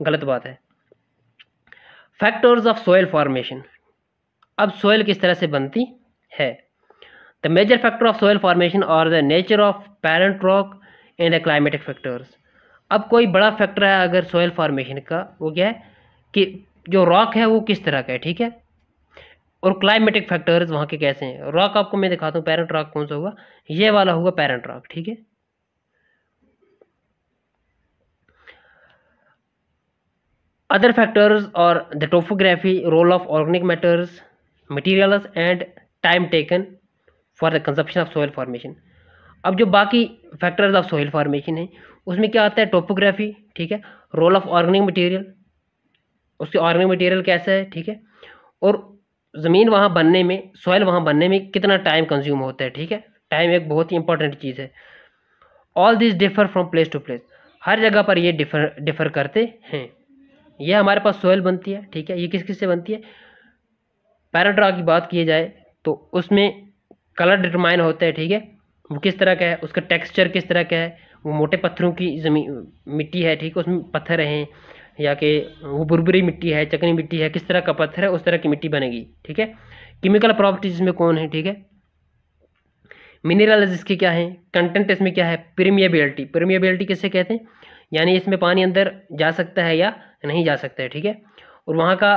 गलत बात है फैक्टर्स ऑफ सॉयल फॉर्मेशन अब सोयल किस तरह से बनती है the major factor of soil formation और the nature of parent rock and the climatic factors अब कोई बड़ा फैक्टर है अगर सोयल फॉर्मेशन का वो क्या है कि जो रॉक है वो किस तरह का है ठीक है और क्लाइमेटिक फैक्टर्स वहाँ के कैसे हैं रॉक आपको मैं दिखाता हूँ पैरेंट रॉक कौन सा होगा ये वाला होगा पैरेंट रॉक ठीक है अदर फैक्टर्स और the topography role of organic matters material and time taken for the consumption of soil formation अब जो बाकी फैक्टर्स ऑफ सोइल फॉर्मेशन है उसमें क्या आता है टोपोग्राफी ठीक है रोल ऑफ ऑर्गेनिक मटीरियल उसके ऑर्गेनिक मटीरियल कैसा है ठीक है और ज़मीन वहाँ बनने में सॉइल वहाँ बनने में कितना टाइम कंज्यूम होता है ठीक है टाइम एक बहुत ही इंपॉर्टेंट चीज़ है all this differ from place to place हर जगह पर ये डिफर डिफर करते हैं यह हमारे पास सॉइल बनती है ठीक है ये किस किस से बनती है पैराड्रा की बात की जाए तो उसमें कलर डिटरमाइन होता है ठीक है वो किस तरह का है उसका टेक्सचर किस तरह का है वो मोटे पत्थरों की ज़मीन मिट्टी है ठीक है उसमें पत्थर हैं या कि वो बुरबुरी मिट्टी है चकनी मिट्टी है किस तरह का पत्थर है उस तरह की मिट्टी बनेगी ठीक है केमिकल प्रॉपर्टीज इसमें कौन है ठीक है मिनरल इसके क्या है कंटेंट इसमें क्या है प्रीमियबिलिटी प्रीमियबिलिटी किसे कहते हैं यानी इसमें पानी अंदर जा सकता है या नहीं जा सकता है ठीक है और वहाँ का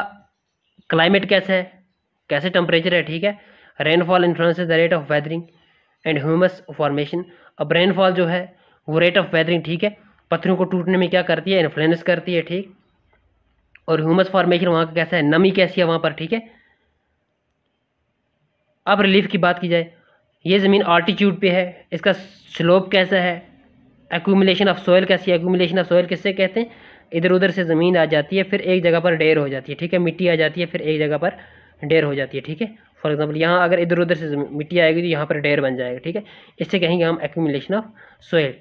क्लाइमेट कैसा है कैसे टेम्परेचर है ठीक है rainfall influence the rate of weathering and humus formation अब रेनफॉल जो है वो रेट ऑफ वेदरिंग ठीक है पत्थरों को टूटने में क्या करती है इन्फ्लुएंस करती है ठीक और ह्यूमस फॉर्मेशन वहाँ का कैसा है नमी कैसी है वहाँ पर ठीक है अब रिलीफ की बात की जाए ये ज़मीन आल्टीट्यूड पे है इसका स्लोप कैसा है एक्यूमुलेशन ऑफ सॉयल कैसी है एक्यूमुलेशन ऑफ सॉयल किससे कहते हैं इधर उधर से ज़मीन आ जाती है फिर एक जगह पर डेर हो जाती है ठीक है मिट्टी आ जाती है फिर एक जगह पर ढेर हो जाती है ठीक है फॉर एग्जाम्पल यहाँ अगर इधर उधर से मिट्टी आएगी तो यहाँ पर डेर बन जाएगा ठीक है इससे कहेंगे हम accumulation of soil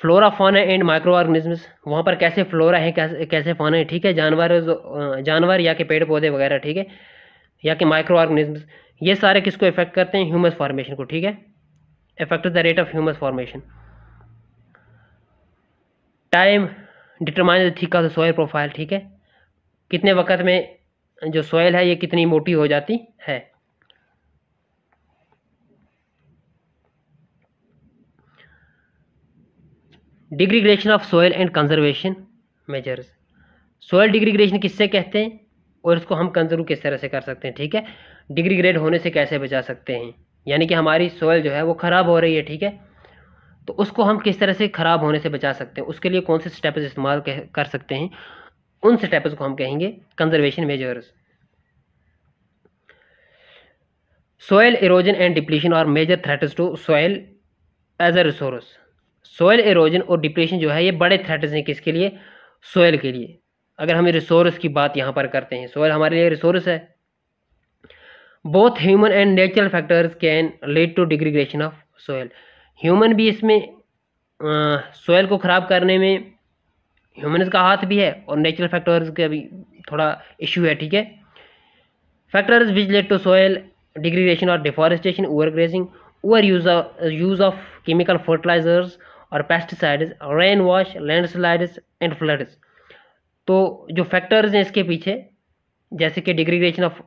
flora fauna and micro organisms वहाँ पर कैसे फ्लोरा है कैसे कैसे फाना है ठीक है जानवर जानवर या कि पेड़ पौधे वगैरह ठीक है या कि माइक्रो ऑर्गेनिजम्स ये सारे किसको इफेक्ट करते हैं ह्यूमस फॉर्मेशन को ठीक है effect the rate of humus formation time determine ठीक है सोयल सॉयल प्रोफाइल ठीक है कितने वक्त में जो सॉयल है ये कितनी मोटी हो जाती है degradation of soil and conservation measures soil degradation किससे कहते हैं और इसको हम कंजर्व किस तरह से कर सकते हैं ठीक है डिग्रीग्रेड होने से कैसे बचा सकते हैं यानी कि हमारी सॉयल जो है वो ख़राब हो रही है ठीक है तो उसको हम किस तरह से ख़राब होने से बचा सकते हैं उसके लिए कौन से स्टेप्स इस्तेमाल कर सकते हैं उन स्टेप्स को हम कहेंगे conservation measures soil erosion and depletion और major threats to soil as a resource soil erosion और डिप्रेशन जो है ये बड़े थ्रेट्स हैं किसके लिए सोयल के लिए अगर हम रिसोर्स की बात यहाँ पर करते हैं सोयल हमारे लिए रिसोर्स है both human and natural factors can lead to degradation of soil human भी इसमें सोयल को ख़राब करने में ह्यूमन का हाथ भी है और नेचुरल फैक्टर्स का भी थोड़ा इशू है ठीक है factors which led to soil degradation और deforestation overgrazing overuse of chemical fertilisers और pesticides rain wash landslides and floods तो जो फैक्टर्स हैं इसके पीछे जैसे कि डिग्रीग्रेशन ऑफ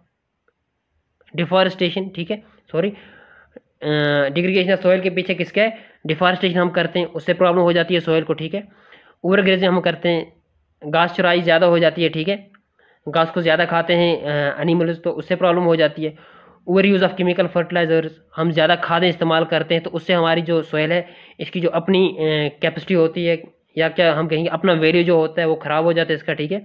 डिफॉरेस्टेशन ठीक है सॉरी डिग्रीगेशन ऑफ सॉइल के पीछे किसका है डिफॉरेस्टेशन हम करते हैं उससे प्रॉब्लम हो जाती है सॉइल को ठीक है ओवर ग्रेजिंग हम करते हैं घास चुराई ज़्यादा हो जाती है ठीक है घास को ज़्यादा खाते हैं एनिमल्स तो उससे प्रॉब्लम हो जाती है overuse of chemical fertilisers हम ज़्यादा खादें इस्तेमाल करते हैं तो उससे हमारी जो सोयल है इसकी जो अपनी कैपेसिटी होती है या क्या हम कहेंगे अपना वैल्यू जो होता है वो ख़राब हो जाता है इसका ठीक है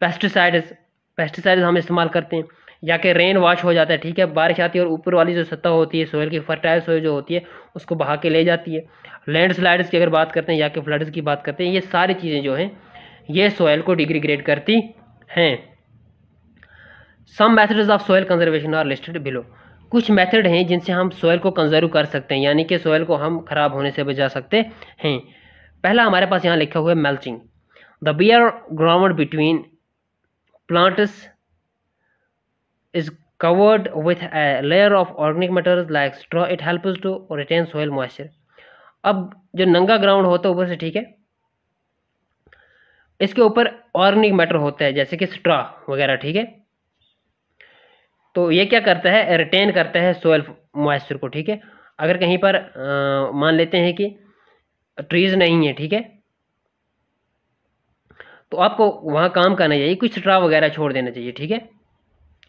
पेस्टिसाइड्स पेस्टिसाइड्स हम इस्तेमाल करते हैं या कि रेन वॉश हो जाता है ठीक है बारिश आती है और ऊपर वाली जो सतह होती है सोयल की फर्टाइल सोयल जो होती है उसको बहा के ले जाती है लैंड स्लाइड्स की अगर बात करते हैं या कि फ्लड्स की बात करते हैं ये सारी चीज़ें जो हैं ये सोयल को डिग्रीग्रेड करती हैं some methods of soil conservation are listed below कुछ मेथड हैं जिनसे हम सॉयल को कंजर्व कर सकते हैं यानी कि सॉयल को हम ख़राब होने से बचा सकते हैं पहला हमारे पास यहाँ लिखा हुआ है mulching the bare ground between plants is covered with a layer of organic materials like straw it help to retain soil moisture अब जो नंगा ग्राउंड होता है ऊपर से ठीक है इसके ऊपर ऑर्गेनिक मैटर होता है जैसे कि स्ट्रॉ वगैरह ठीक है तो ये क्या करता है रिटेन करता है सोयल मॉइस्चर को ठीक है अगर कहीं पर आ, मान लेते हैं कि ट्रीज़ नहीं है ठीक है तो आपको वहाँ काम करना चाहिए कुछ स्ट्रा वगैरह छोड़ देना चाहिए ठीक है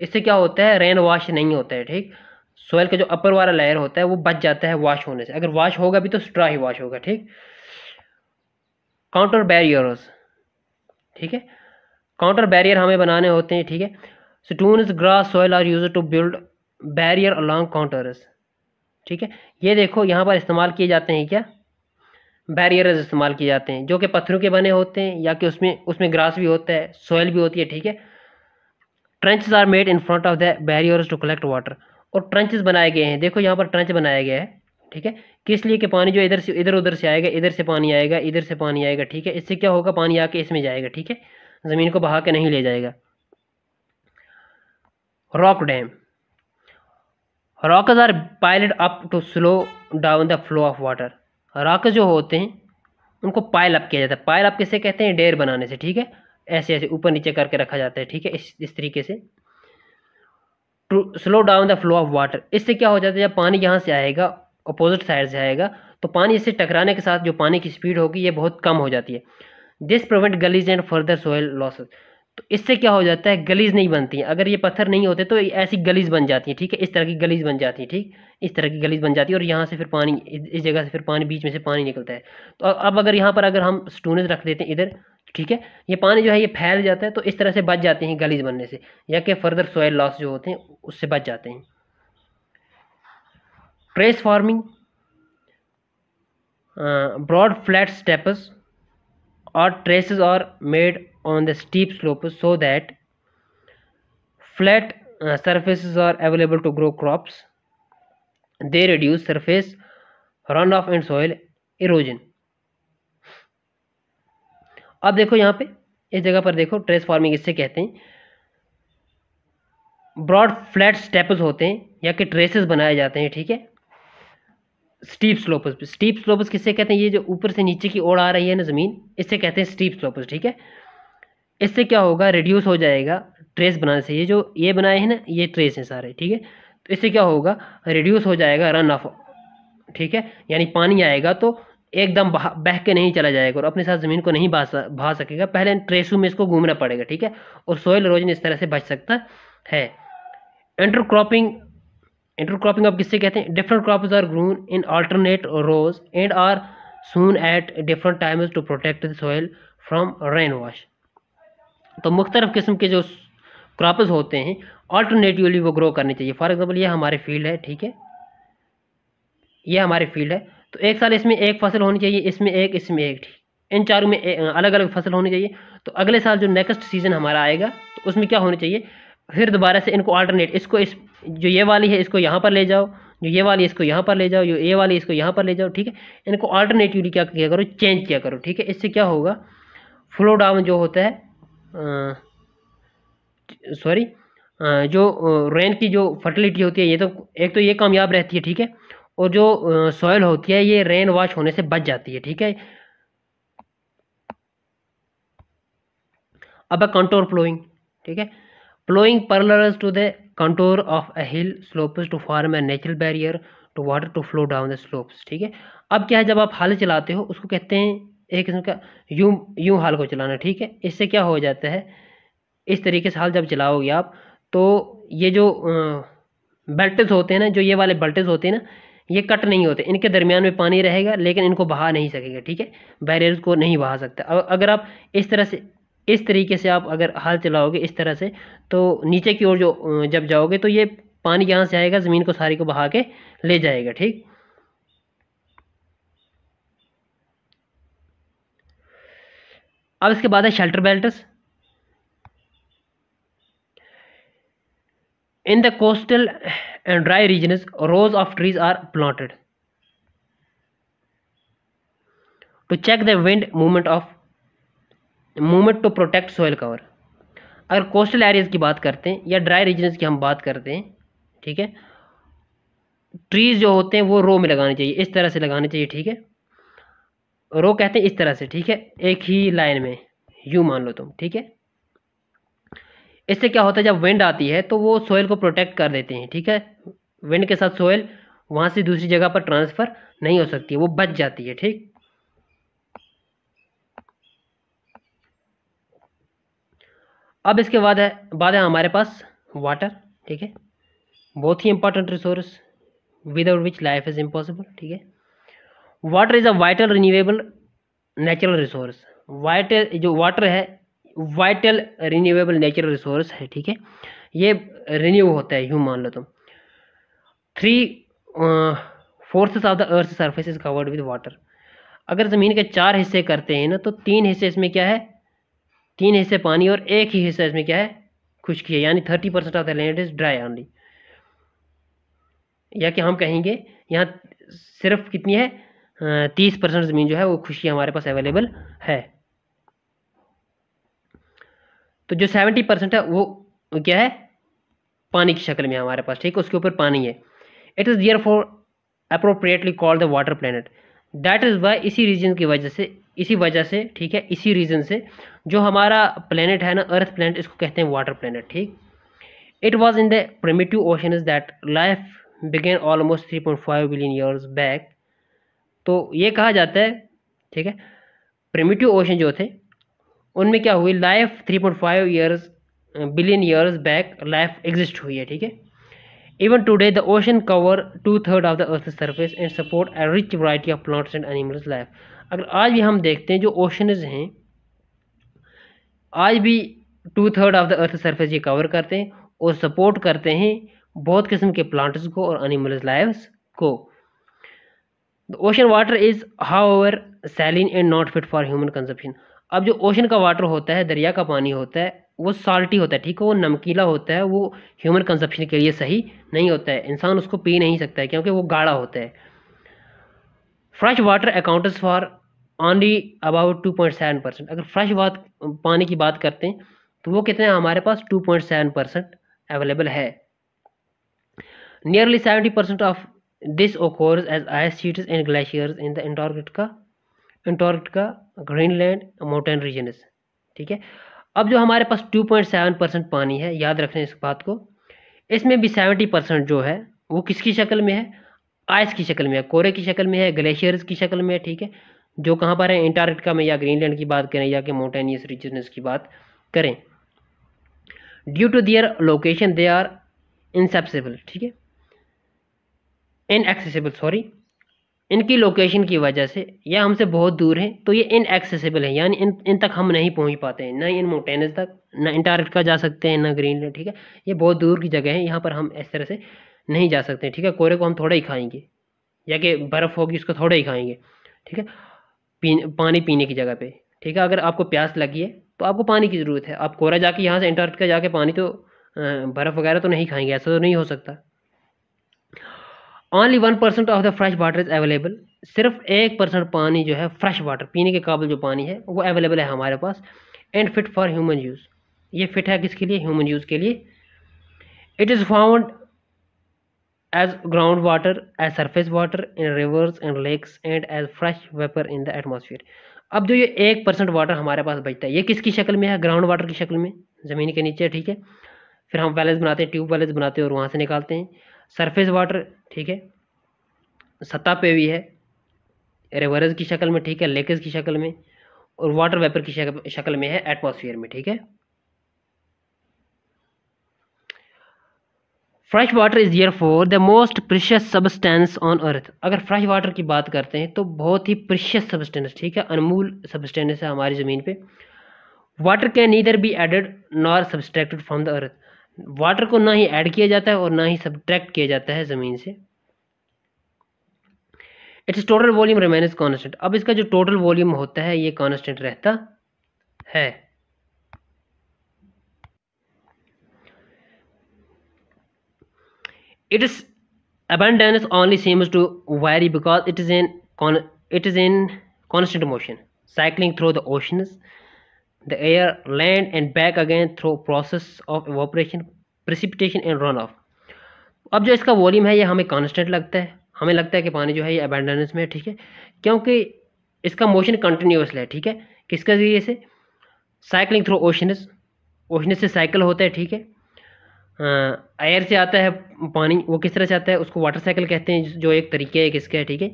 इससे क्या होता है रेन वॉश नहीं होता है ठीक सोयल का जो अपर वाला लेयर होता है वो बच जाता है वॉश होने से अगर वॉश होगा भी तो स्ट्रा ही वॉश होगा ठीक काउंटर बैरियर ठीक है काउंटर बैरियर हमें बनाने होते हैं ठीक है stones grass soil are use to build barrier along contours ठीक है ये देखो यहाँ पर इस्तेमाल किए जाते हैं क्या बैरियर्स इस्तेमाल किए जाते हैं जो कि पत्थरों के बने होते हैं या कि उसमें उसमें ग्रास भी होता है सॉयल भी होती है ठीक है trenches are made in front of the barriers to collect water और ट्रेंचेस बनाए गए हैं देखो यहाँ पर ट्रेंच बनाया गया है ठीक है किस लिए कि पानी जो इधर से इधर उधर से आएगा इधर से पानी आएगा इधर से पानी आएगा ठीक है इससे क्या होगा पानी आके इसमें जाएगा ठीक है ज़मीन को बहा के नहीं ले जाएगा rock dam rocks are piled up to slow down the flow of water rocks जो होते हैं उनको पायल अप किया जाता है पायल अप किसे कहते हैं डेर बनाने से ठीक है ऐसे ऐसे ऊपर नीचे करके रखा जाता है ठीक है इस इस तरीके से to slow down the flow of water इससे क्या हो जाता है जब पानी यहाँ से आएगा अपोजिट साइड से आएगा तो पानी इससे टकराने के साथ जो पानी की स्पीड होगी ये बहुत कम हो जाती है this prevent gullies and further soil losses तो इससे क्या हो जाता है गलीज नहीं बनती है अगर ये पत्थर नहीं होते तो ऐसी गलीज बन जाती है ठीक है इस तरह की गलीज बन जाती है ठीक इस तरह की गलीज बन जाती है और यहाँ से फिर पानी इस जगह से फिर पानी बीच में से पानी निकलता है तो अब अगर यहाँ पर अगर हम स्टोनेज रख देते हैं इधर ठीक है ये पानी जो है ये फैल जाता है तो इस तरह से बच जाते हैं गलीज बनने से या कि फर्दर सॉयल लॉस जो होते हैं उससे बच जाते हैं terrace farming broad flat steps और terraces are made on the steep slope so that flat uh, surfaces are available to grow crops they reduce surface runoff and soil erosion अब देखो यहाँ पे इस जगह पर देखो ट्रेस फार्मिंग इससे कहते हैं ब्रॉड फ्लैट स्टेप्स होते हैं या कि ट्रेसेस बनाए जाते हैं ठीक है स्टीप स्लोपस स्टीप स्लोपस किससे कहते हैं ये जो ऊपर से नीचे की ओर आ रही है ना ज़मीन इससे कहते हैं स्टीप स्लोपस ठीक है इससे क्या होगा रिड्यूस हो जाएगा ट्रेस बनाने से ये जो ये बनाए हैं ना ये ट्रेस हैं सारे ठीक है तो इससे क्या होगा रिड्यूस हो जाएगा रन ऑफ ठीक है यानी पानी आएगा तो एकदम बह के नहीं चला जाएगा और अपने साथ ज़मीन को नहीं भा सकेगा पहले ट्रेसू में इसको घूमना पड़ेगा ठीक है और सोयल रोजन इस तरह से बच सकता है इंटरक्रॉपिंग इंटरक्रॉपिंग आप किससे कहते हैं different crop are grown in alternate rows and are sown at different times to protect the soil from rain wash तो मुख्तलिफ़ किस्म के जो क्रॉप्स होते हैं ऑल्टरनेटिवली वो ग्रो करनी चाहिए फॉर एग्ज़ाम्पल ये हमारे फील्ड है ठीक है ये हमारे फील्ड है तो एक साल इसमें एक फसल होनी चाहिए इसमें एक इसमें एक ठीक इन चारों में अलग अलग फसल होनी चाहिए तो अगले साल जो नेक्स्ट सीज़न हमारा आएगा तो उसमें क्या होना चाहिए फिर दोबारा से इनको ऑल्टरनेट इसको इस जो ये वाली है इसको यहाँ पर ले जाओ जो ये वाली इसको यहाँ पर ले जाओ जो ये वाली इसको यहाँ पर ले जाओ ठीक है इनको ऑल्टरनेटिवली क्या किया करो चेंज किया करो ठीक है इससे क्या होगा फ्लो डाउन जो होता है सॉरी जो रेन की जो फर्टिलिटी होती है ये तो एक तो ये कामयाब रहती है ठीक है और जो सॉयल होती है ये रेन वॉश होने से बच जाती है ठीक है अब अ कंटोर प्लोइंग ठीक है ploughing parallel to the contour of a hill slopes to form a natural barrier to water to flow down the slopes ठीक है अब क्या है जब आप हल चलाते हो उसको कहते हैं एक किस्म का यूं यूं हाल को चलाना ठीक है इससे क्या हो जाता है इस तरीके से हाल जब चलाओगे आप तो ये जो बेल्टेज होते हैं ना जो ये वाले बेल्टेज होते हैं ना ये कट नहीं होते इनके दरमियान में पानी रहेगा लेकिन इनको बहा नहीं सकेगा ठीक है बैरियर को नहीं बहा सकता अब अगर आप इस तरह से इस तरीके से आप अगर हाल चलाओगे इस तरह से तो नीचे की ओर जो जब जाओगे तो ये पानी यहाँ से आएगा ज़मीन को सारी को बहा के ले जाएगा ठीक अब इसके बाद है shelter belt in the coastal and dry regions rows of trees are planted to check the wind movement of movement to protect soil cover अगर कोस्टल एरियाज की बात करते हैं या ड्राई रीजन की हम बात करते हैं ठीक है ट्रीज़ जो होते हैं वो रो में लगाने चाहिए इस तरह से लगाने चाहिए ठीक है रो कहते हैं इस तरह से ठीक है एक ही लाइन में यू मान लो तुम ठीक है इससे क्या होता है जब विंड आती है तो वो सोयल को प्रोटेक्ट कर देते हैं ठीक है विंड के साथ सोयल वहाँ से दूसरी जगह पर ट्रांसफ़र नहीं हो सकती है वो बच जाती है ठीक अब इसके बाद है बाद है हमारे पास वाटर ठीक है बहुत ही important resource without which life is impossible ठीक है water is a vital renewable natural resource vital जो वाटर है वाइटल रिन्यूएबल नेचुरल रिसोर्स है ठीक है ये रिन्यू होता है यूँ मान लो तुम three fourths of the earth surface is covered with water अगर ज़मीन के चार हिस्से करते हैं ना तो तीन हिस्से इसमें क्या है तीन हिस्से पानी और एक ही हिस्सा इसमें क्या है खुश्की है यानी thirty percent of the land is dry only या कि हम कहेंगे यहाँ सिर्फ कितनी है तीस परसेंट ज़मीन जो है वो खुशी हमारे पास अवेलेबल है तो जो सेवेंटी परसेंट है वो क्या है पानी की शक्ल में हमारे पास ठीक है उसके ऊपर पानी है it is therefore appropriately called the water planet that is why इसी रीजन की वजह से इसी वजह से ठीक है इसी रीजन से जो हमारा प्लानट है ना अर्थ प्लानट इसको कहते हैं वाटर प्लानट ठीक it was in the primitive ocean is that life began almost three point five billion years back तो ये कहा जाता है ठीक है प्रिमिटिव ओशन जो थे उनमें क्या हुई life 3.5 years billion years back life exist हुई है ठीक है even today the ocean cover two third of the earth surface and support a rich variety of plants and animals life अगर आज भी हम देखते हैं जो ओशनज हैं आज भी two third of the earth surface ये कवर करते हैं और सपोर्ट करते हैं बहुत किस्म के प्लांट्स को और एनिमल्स लाइव्स को the ocean water is how over saline and not fit for human consumption अब जो ओशन का वाटर होता है दरिया का पानी होता है वो साल्टी होता है ठीक है वो नमकीला होता है वो ह्यूमन कंजप्शन के लिए सही नहीं होता है इंसान उसको पी नहीं सकता है क्योंकि वो गाढ़ा होता है fresh water accounts for only about two point seven percent अगर फ्रेश वाट पानी की बात करते हैं तो वो कितने हमारे पास two point seven percent available है nearly seventy percent of This occurs as ice sheets and glaciers in the Antarctica, Greenland mountain regions. ठीक है अब जो हमारे पास टू पॉइंट सेवन परसेंट पानी है याद रखें इस बात को इसमें भी सेवेंटी परसेंट जो है वो किसकी शक्ल में है आइस की शक्ल में है कोरे की शक्ल में है ग्लेशियर्स की शक्ल में है ठीक है जो कहाँ पर है इंटार्कटिका में या ग्रीनलैंड की बात करें या कि माउंटेनियस रीजनस की बात करें due to their location they are inaccessible ठीक है इनएक्सेसिबल सॉरी इनकी लोकेशन की वजह से या हमसे बहुत दूर है तो ये इनएक्सेसिबल है यानी इन इन तक हम नहीं पहुंच पाते हैं ना इन माउंटेनस तक ना इंटार्टिका जा सकते हैं ना ग्रीनलैंड ठीक है ये बहुत दूर की जगह है यहाँ पर हम इस तरह से नहीं जा सकते ठीक है कोरे को हम थोड़ा ही खाएंगे या कि बर्फ़ होगी उसको थोड़ा ही खाएंगे ठीक है पी पानी पीने की जगह पर ठीक है अगर आपको प्यास लगी है तो आपको पानी की ज़रूरत है आप कोरा जाके यहाँ से इंटार्टिका जाके पानी तो बर्फ़ वगैरह तो नहीं खाएंगे ऐसा तो नहीं हो सकता only one percent of the fresh water is available सिर्फ एक परसेंट पानी जो है फ्रेश वाटर पीने के काबिल जो पानी है वो अवेलेबल है हमारे पास and fit for human use ये फिट है किसके लिए ह्यूमन यूज़ के लिए it is found as ground water as surface water in rivers and lakes and as fresh vapour in the atmosphere अब जो ये एक परसेंट वाटर हमारे पास बचता है ये किसकी शक्ल में है ग्राउंड वाटर की शक्ल में ज़मीन के नीचे ठीक है फिर हम वैलेंस बनाते हैं ट्यूब वैलेंस बनाते हैं और वहाँ से निकालते हैं सरफेस वाटर ठीक है सतह पे भी है रिवर्स की शक्ल में ठीक है लेकेज की शक्ल में और वाटर वेपर की शक्ल में है एटमॉस्फेयर में ठीक है fresh water is therefore the most precious substance on earth अगर फ्रेश वाटर की बात करते हैं तो बहुत ही प्रिशियस सबस्टेंस ठीक है अनमूल सबस्टेंस है हमारी ज़मीन पे water can neither be added nor subtracted from the earth water को ना ही ऐड किया जाता है और ना ही सब्ट्रैक्ट किया जाता है ज़मीन से its total volume remains constant अब इसका जो टोटल वॉल्यूम होता है ये कॉन्स्टेंट रहता है it is abundance only seems to vary because it is in it is in constant motion cycling through the ocean the air land and back again through process of evaporation precipitation and runoff अब जो इसका volume है ये हमें constant लगता है हमें लगता है कि पानी जो है ये अबेंडेंस में है ठीक है क्योंकि इसका मोशन कंटिन्यूसली है ठीक है किसके जरिए से साइकिलिंग थ्रू ओशनस ओशनस से साइकिल होता है ठीक है एयर से आता है पानी वो किस तरह से आता है उसको वाटर साइकिल कहते हैं जो एक तरीके है किसके है ठीक है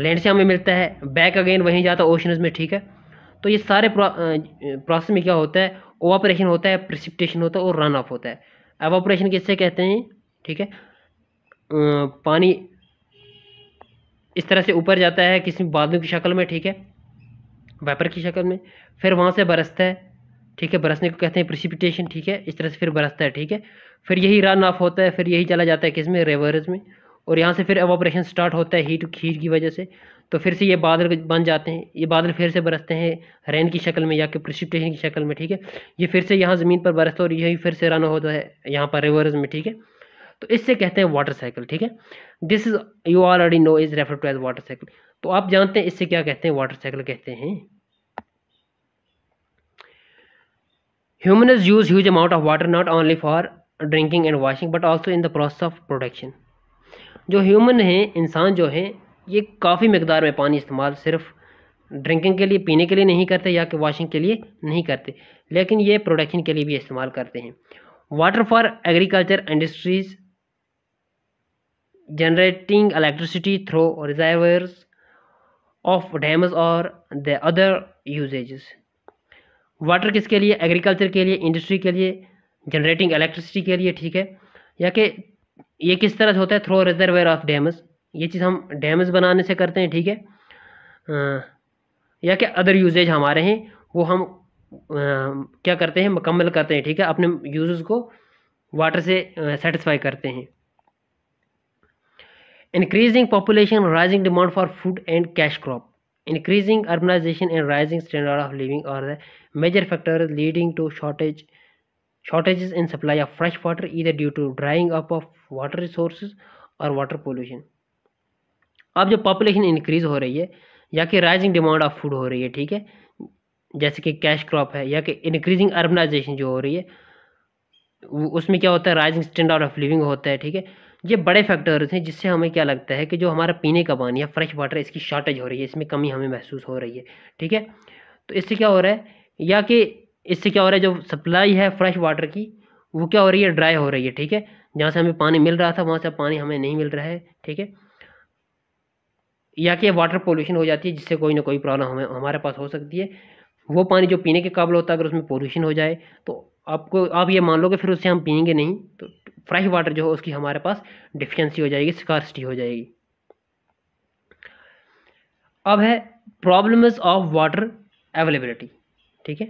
लैंड से हमें मिलता है बैक अगेन वहीं जाता है ओशनस में ठीक है तो ये सारे प्रोसेस में क्या होता है ओवापरेशन होता है प्रिसिप्टेशन होता है और रन ऑफ होता है एवापोरेशन किससे कहते हैं ठीक है पानी इस तरह से ऊपर जाता है किसी बादलों की शक्ल में ठीक है वेपर की शक्ल में फिर वहाँ से बरसता है ठीक है बरसने को कहते हैं प्रिसिपिटेशन ठीक है इस तरह से फिर बरसता है ठीक है फिर यही रन ऑफ होता है फिर यही चला जाता है किस में रिवर्स में और यहाँ से फिर एवोपरेशन स्टार्ट होता है हीट खीर की वजह से तो फिर से ये बादल बन जाते हैं ये बादल फिर से बरसते हैं रेन की शक्ल में या कि प्रिसिपिटेशन की शक्ल में ठीक है ये फिर से यहाँ ज़मीन पर बरसते और यही फिर से रन होता है यहाँ पर रिवर्स में ठीक है तो इससे कहते हैं वाटर साइकिल ठीक है this is you already know is refer to as water cycle तो आप जानते हैं इससे क्या कहते हैं वाटर साइकिल कहते हैं human is use huge amount of water not only for drinking and washing but also in the process of production जो ह्यूमन हैं इंसान जो हैं ये काफ़ी मकदार में पानी इस्तेमाल सिर्फ ड्रिंकिंग के लिए पीने के लिए नहीं करते या कि वॉशिंग के लिए नहीं करते लेकिन ये प्रोडक्शन के लिए भी इस्तेमाल करते हैं water for agriculture industries generating electricity through reservoirs of dams और द अदर usages वाटर किसके लिए एग्रीकल्चर के लिए इंडस्ट्री के लिए जनरेटिंग इलेक्ट्रिसिटी के लिए ठीक है या कि ये किस तरह से होता है थ्रो रिजर्वेयर ऑफ डैम्स ये चीज़ हम डैम्स बनाने से करते हैं ठीक है या क्या अदर यूजेज हमारे हैं वो हम आ, क्या करते हैं मुकम्मल करते हैं ठीक है अपने यूज़ को वाटर से सेटिस्फाई करते हैं increasing population rising demand for food and cash crop increasing urbanisation and rising standard of living और major factor leading to shortage shortage in supply of fresh water either due to drying up of water resource और water pollution अब जो population increase हो रही है या कि rising demand of food हो रही है ठीक है जैसे कि कैश क्रॉप है या कि इंक्रीजिंग अर्बनाइजेशन जो हो रही है उसमें क्या होता है राइजिंग स्टैंडर्ड ऑफ लिविंग होता है ठीक है ये बड़े फैक्टर्स हैं जिससे हमें क्या लगता है कि जो हमारा पीने का पानी या फ्रेश वाटर इसकी शॉर्टेज हो रही है इसमें कमी हमें महसूस हो रही है ठीक है तो इससे क्या हो रहा है या कि इससे क्या हो रहा है जो सप्लाई है फ्रेश वाटर की वो क्या हो रही है ड्राई हो रही है ठीक है जहाँ से हमें पानी मिल रहा था वहाँ से पानी हमें नहीं मिल रहा है ठीक है या कि वाटर पोल्यूशन हो जाती है जिससे कोई ना कोई प्रॉब्लम हमें हमारे पास हो सकती है वो पानी जो पीने के काबिल होता है अगर उसमें पोल्यूशन हो जाए तो आपको आप ये मान लो कि फिर उससे हम पियेंगे नहीं तो फ्रेश वाटर जो है उसकी हमारे पास डिफिशेंसी हो जाएगी स्कारसिटी हो जाएगी अब है प्रॉब्लम्स ऑफ वाटर अवेलेबिलिटी ठीक है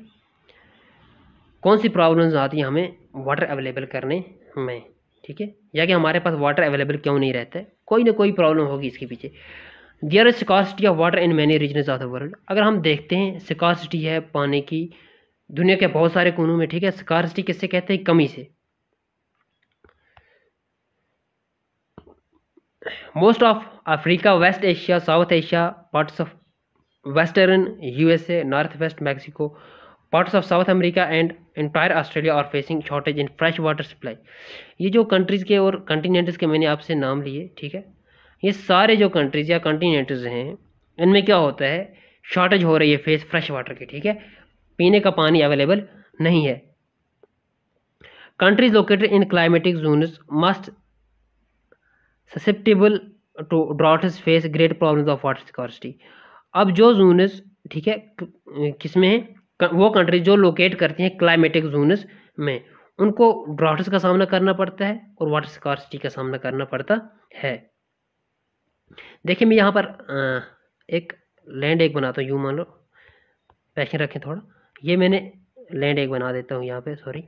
कौन सी प्रॉब्लम्स आती हैं हमें वाटर अवेलेबल करने में ठीक है या कि हमारे पास वाटर अवेलेबल क्यों नहीं रहता है कोई ना कोई प्रॉब्लम होगी इसके पीछे there scarcity of water in many regions of the world अगर हम देखते हैं सिकॉसिटी है पानी की दुनिया के बहुत सारे कोनों में ठीक है सिकॉसिटी किससे कहते हैं कमी से most of Africa West Asia South Asia parts of western USA north west Mexico parts of South America and entire Australia are facing shortage in fresh water supply ये जो कंट्रीज़ के और कंटिनेंट्स के मैंने आपसे नाम लिए ठीक है ये सारे जो कंट्रीज या कंटिनेंट्स हैं इनमें क्या होता है शॉर्टेज हो रही है फेस फ्रेश वाटर की ठीक है पीने का पानी अवेलेबल नहीं है countries located in climatic zones most susceptible to droughts face great problem of water security अब जो जोनस ठीक है किसमें है वो कंट्री जो लोकेट करती हैं क्लाइमेटिक जोनस में उनको ड्राउट्स का सामना करना पड़ता है और वाटर स्कॉर्सिटी का सामना करना पड़ता है देखिए मैं यहाँ पर एक लैंड एक बनाता हूँ यूँ मान लो पैशन रखें थोड़ा ये मैंने लैंड एक बना देता हूँ यहाँ पे सॉरी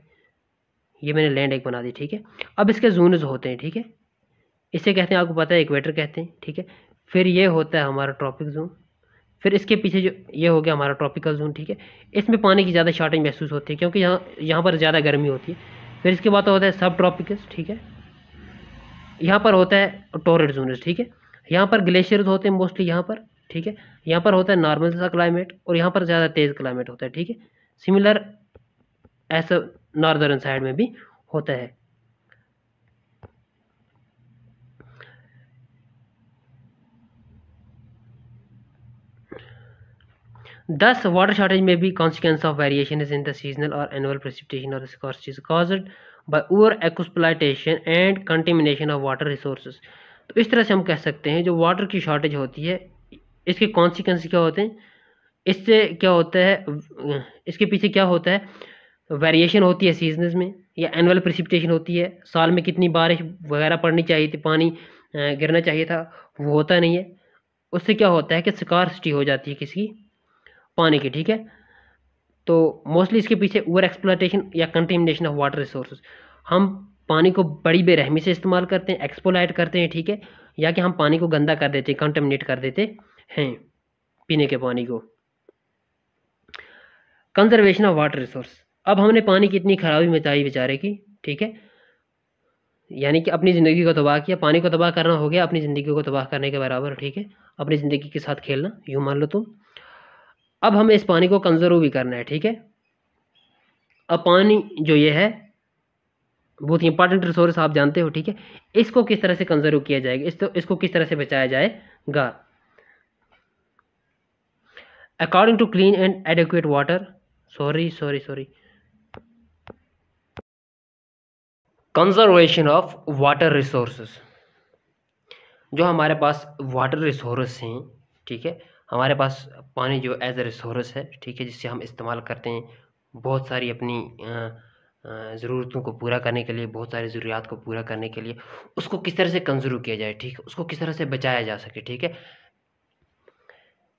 ये मैंने लैंड एक बना दी ठीक है अब इसके जूनज होते हैं ठीक है इसे कहते हैं आपको पता है इक्वेटर कहते हैं ठीक है फिर ये होता है हमारा ट्रॉपिक जोन फिर इसके पीछे जो ये हो गया हमारा ट्रॉपिकल जोन ठीक है इसमें पानी की ज़्यादा शॉर्टेज महसूस होती है क्योंकि यहाँ यहाँ पर ज़्यादा गर्मी होती है फिर इसके बाद होता है सब ट्रॉपिकल ठीक है यहाँ पर होता है टोरेड जोन ठीक है यहाँ पर ग्लेशियर होते हैं मोस्टली यहाँ पर ठीक है यहाँ पर होता है नॉर्मल सा क्लाइमेट और यहाँ पर ज़्यादा तेज़ क्लाइमेट होता है ठीक है सिमिलर ऐसे नॉर्दर्न साइड में भी होता है दस वाटर शॉर्टेज में भी consequence of variation is in the seasonal और एनुअल प्रेसिपिटेशन और cause by overexploitation and contamination of water resources तो इस तरह से हम कह सकते हैं जो वाटर की शॉर्टेज होती है इसके कॉन्सिक्वेंस क्या होते हैं इससे क्या होता है इसके पीछे क्या होता है वेरिएशन होती है सीजनस में या एनअल प्रिसिपिटेशन होती है साल में कितनी बारिश वगैरह पड़नी चाहिए थी पानी गिरना चाहिए था वो होता नहीं है उससे क्या होता है कि स्कारसिटी हो जाती है किसी पानी की ठीक है तो मोस्टली इसके पीछे ओवर एक्सप्लाटेशन या कंटेमिनेशन ऑफ वाटर रिसोर्स हम पानी को बड़ी बेरहमी से इस्तेमाल करते हैं एक्सपोलाइट करते हैं ठीक है या कि हम पानी को गंदा कर देते हैं कंटेमिनेट कर देते हैं पीने के पानी को कंजर्वेशन ऑफ वाटर रिसोर्स अब हमने पानी की इतनी खराबी मचाई बेचारे की ठीक है यानी कि अपनी ज़िंदगी को तबाह किया पानी को तबाह करना हो गया अपनी ज़िंदगी को तबाह करने के बराबर ठीक है अपनी ज़िंदगी के साथ खेलना यूँ मान लो तुम अब हमें इस पानी को कंजर्व भी करना है ठीक है अब पानी जो ये है बहुत ही इंपॉर्टेंट रिसोर्स आप जानते हो ठीक है इसको किस तरह से कंजर्व किया जाएगा इस तो, इसको किस तरह से बचाया जाएगा according to clean and adequate water sorry sorry sorry conservation of water resource जो हमारे पास वाटर रिसोर्स हैं ठीक है हमारे पास पानी जो एज ए रिसोर्स है ठीक है जिससे हम इस्तेमाल करते हैं बहुत सारी अपनी आ, ज़रूरतों को पूरा करने के लिए बहुत सारी ज़रूरियात को पूरा करने के लिए उसको किस तरह से कंजर्व किया जाए ठीक है उसको किस तरह से बचाया जा सके ठीक है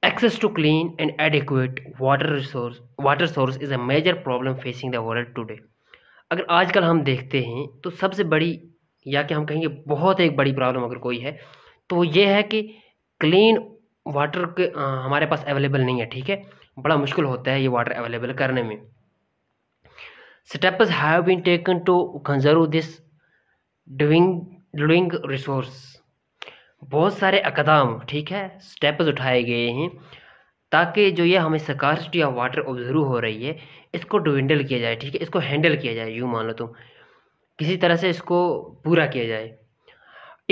access to clean and adequate water resource water source is a major problem facing the world today अगर आजकल हम देखते हैं तो सबसे बड़ी या कि हम कहेंगे बहुत एक बड़ी प्रॉब्लम अगर कोई है तो वो ये है कि क्लीन वाटर के आ, हमारे पास अवेलेबल नहीं है ठीक है बड़ा मुश्किल होता है ये वाटर अवेलेबल करने में Steps have been taken to conserve this dwindling resource. बहुत सारे अकदाम ठीक है स्टेप्स उठाए गए हैं ताकि जो ये हमें सकासिटी ऑफ वाटर ऑब्जर्व हो रही है इसको डिवेंडल किया जाए ठीक है इसको हैंडल किया जाए यूँ मान लो तुम किसी तरह से इसको पूरा किया जाए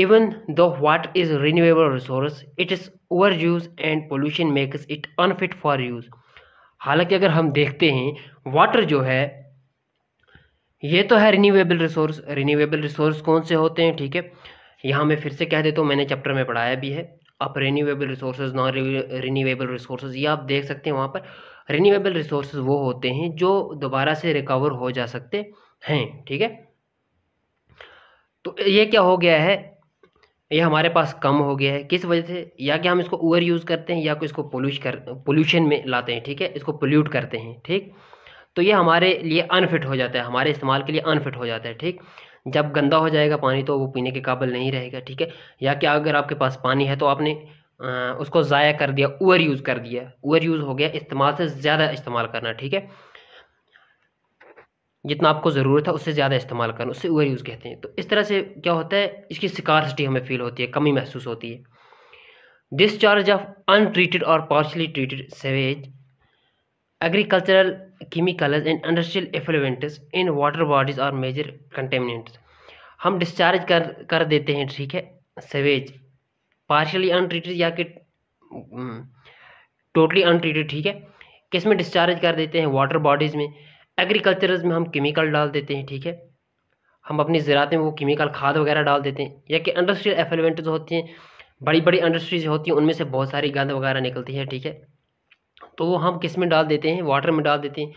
even the water is renewable resource it is overuse and pollution makes it unfit for use हालांकि अगर हम देखते हैं वाटर जो है ये तो है रिन्यूएबल रिसोर्स रिन्यूएबल रिसोर्स कौन से होते हैं ठीक है यहाँ मैं फिर से कह देता हूँ मैंने चैप्टर में पढ़ाया भी है आप renewable resource non renewable resource ये आप देख सकते हैं वहाँ पर रिन्यूएबल रिसोर्स वो होते हैं जो दोबारा से रिकवर हो जा सकते हैं ठीक है तो ये क्या हो गया है ये हमारे पास कम हो गया है किस वजह से या कि हम इसको ओवर यूज़ करते हैं या को इसको पोल्यूश कर पोल्यूशन में लाते हैं ठीक है इसको पोल्यूट करते हैं ठीक तो ये हमारे लिए अनफिट हो जाता है हमारे इस्तेमाल के लिए अनफिट हो जाता है ठीक जब गंदा हो जाएगा पानी तो वो पीने के काबिल नहीं रहेगा ठीक है या क्या अगर आपके पास पानी है तो आपने आ, उसको ज़ाया कर दिया ओवर यूज़ कर दिया ओवर यूज़ हो गया इस्तेमाल से ज़्यादा इस्तेमाल करना ठीक है जितना आपको ज़रूरत है उससे ज़्यादा इस्तेमाल करना उससे ओवर यूज़ कहते हैं तो इस तरह से क्या होता है इसकी सिकारसिटी हमें फील होती है कमी महसूस होती है डिस्चार्ज ऑफ अनट्रीटेड और partially treated sewage agricultural chemicals and industrial effluents in water bodies और major contaminants हम डिस्चार्ज कर कर देते हैं ठीक है सेवेज पार्शली अनट्रीटेड या कि टोटली हम्म, अनट्रीटेड ठीक है किस में डिस्चार्ज कर देते हैं वाटर बॉडीज़ में एग्रीकल्चर में हम केमिकल डाल देते हैं ठीक है हम अपनी ज़रात में वो केमिकल खाद वगैरह डाल देते हैं या कि इंडस्ट्रियल एफेलवेंट जो होती हैं बड़ी बड़ी इंडस्ट्रीज होती हैं उनमें से बहुत सारी गंद वगैरह निकलती है ठीक है तो वो हम किस में डाल देते हैं वाटर में डाल देते हैं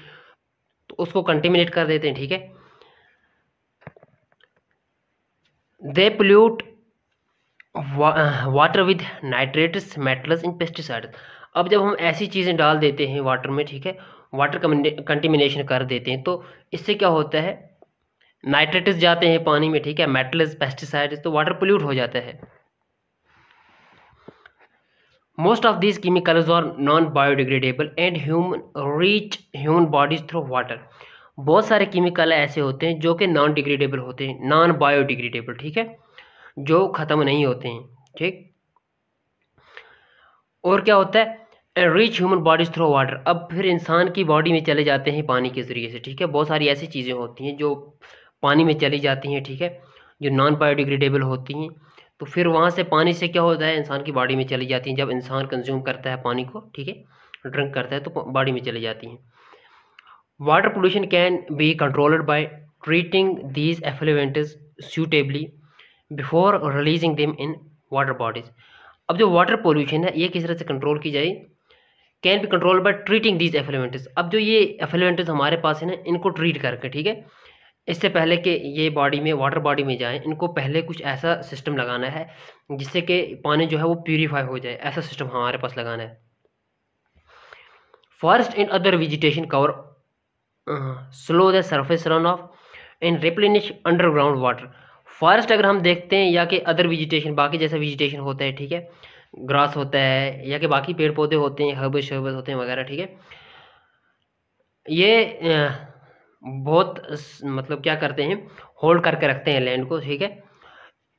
तो उसको कंटेमिनेट कर देते हैं ठीक है they pollute water with nitrates metals in pesticide अब जब हम ऐसी चीज़ें डाल देते हैं वाटर में ठीक है वाटर कंटेमिनेशन कर देते हैं तो इससे क्या होता है नाइट्रेट्स जाते हैं पानी में ठीक है मेटल्स पेस्टिसाइड्स तो वाटर पोल्यूट हो जाता है most of this chemicals are non biodegradable and human reach human bodies through water बहुत सारे केमिकल ऐसे होते हैं जो कि नॉन डिग्रेडेबल होते हैं नॉन बायोडिग्रेडेबल ठीक है जो ख़त्म नहीं होते हैं ठीक और क्या होता है reach human bodies through water अब फिर इंसान की बॉडी में चले जाते हैं पानी के ज़रिए से ठीक है बहुत सारी ऐसी चीज़ें होती हैं जो पानी में चली जाती हैं ठीक है जो नॉन बायोडिग्रेडेबल होती हैं तो फिर वहाँ से पानी से क्या होता है इंसान की बॉडी में चली जाती हैं जब इंसान कंज्यूम करता है पानी को ठीक है ड्रिंक करता है तो बॉडी में चली जाती हैं water pollution can be controlled by treating these effluents suitably before releasing them in water bodies अब जो वाटर पोल्यूशन है ये किस तरह से कंट्रोल की जाए can be control by treating these effluents अब जो ये एफ्लुएंट्स हमारे पास है ना इनको ट्रीट करके ठीक है इससे पहले कि ये बॉडी में वाटर बॉडी में जाएं इनको पहले कुछ ऐसा सिस्टम लगाना है जिससे कि पानी जो है वो प्योरीफाई हो जाए ऐसा सिस्टम हमारे पास लगाना है forest and other vegetation cover slow the surface run off and replenish underground water forest अगर हम देखते हैं या कि अदर वेजिटेशन बाकी जैसा वेजिटेशन होता है ठीक है ग्रास होता है या कि बाकी पेड़ पौधे होते हैं हर्बस शर्बस होते हैं वगैरह ठीक है ये बहुत मतलब क्या करते हैं होल्ड करके रखते हैं लैंड को ठीक है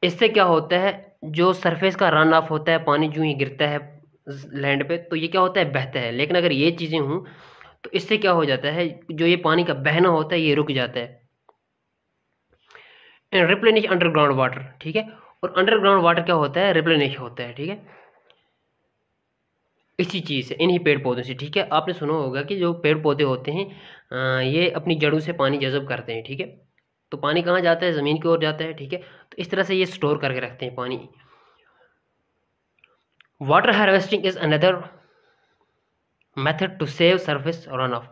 इससे क्या होता है जो सरफेस का रन ऑफ होता है पानी जो ही गिरता है लैंड पे तो ये क्या होता है बहता है लेकिन अगर ये चीज़ें हों तो इससे क्या हो जाता है जो ये पानी का बहना होता है ये रुक जाता है रिप्लेनिश अंडरग्राउंड वाटर ठीक है और अंडरग्राउंड वाटर क्या होता है रिप्लेनिश होता है ठीक है इसी चीज़ से इन्हीं पेड़ पौधों से ठीक है आपने सुना होगा कि जो पेड़ पौधे होते हैं आ, ये अपनी जड़ों से पानी जज़ब करते हैं ठीक है तो पानी कहाँ जाता है ज़मीन की ओर जाता है ठीक है तो इस तरह से ये स्टोर करके रखते हैं पानी water harvesting is another method to save surface run off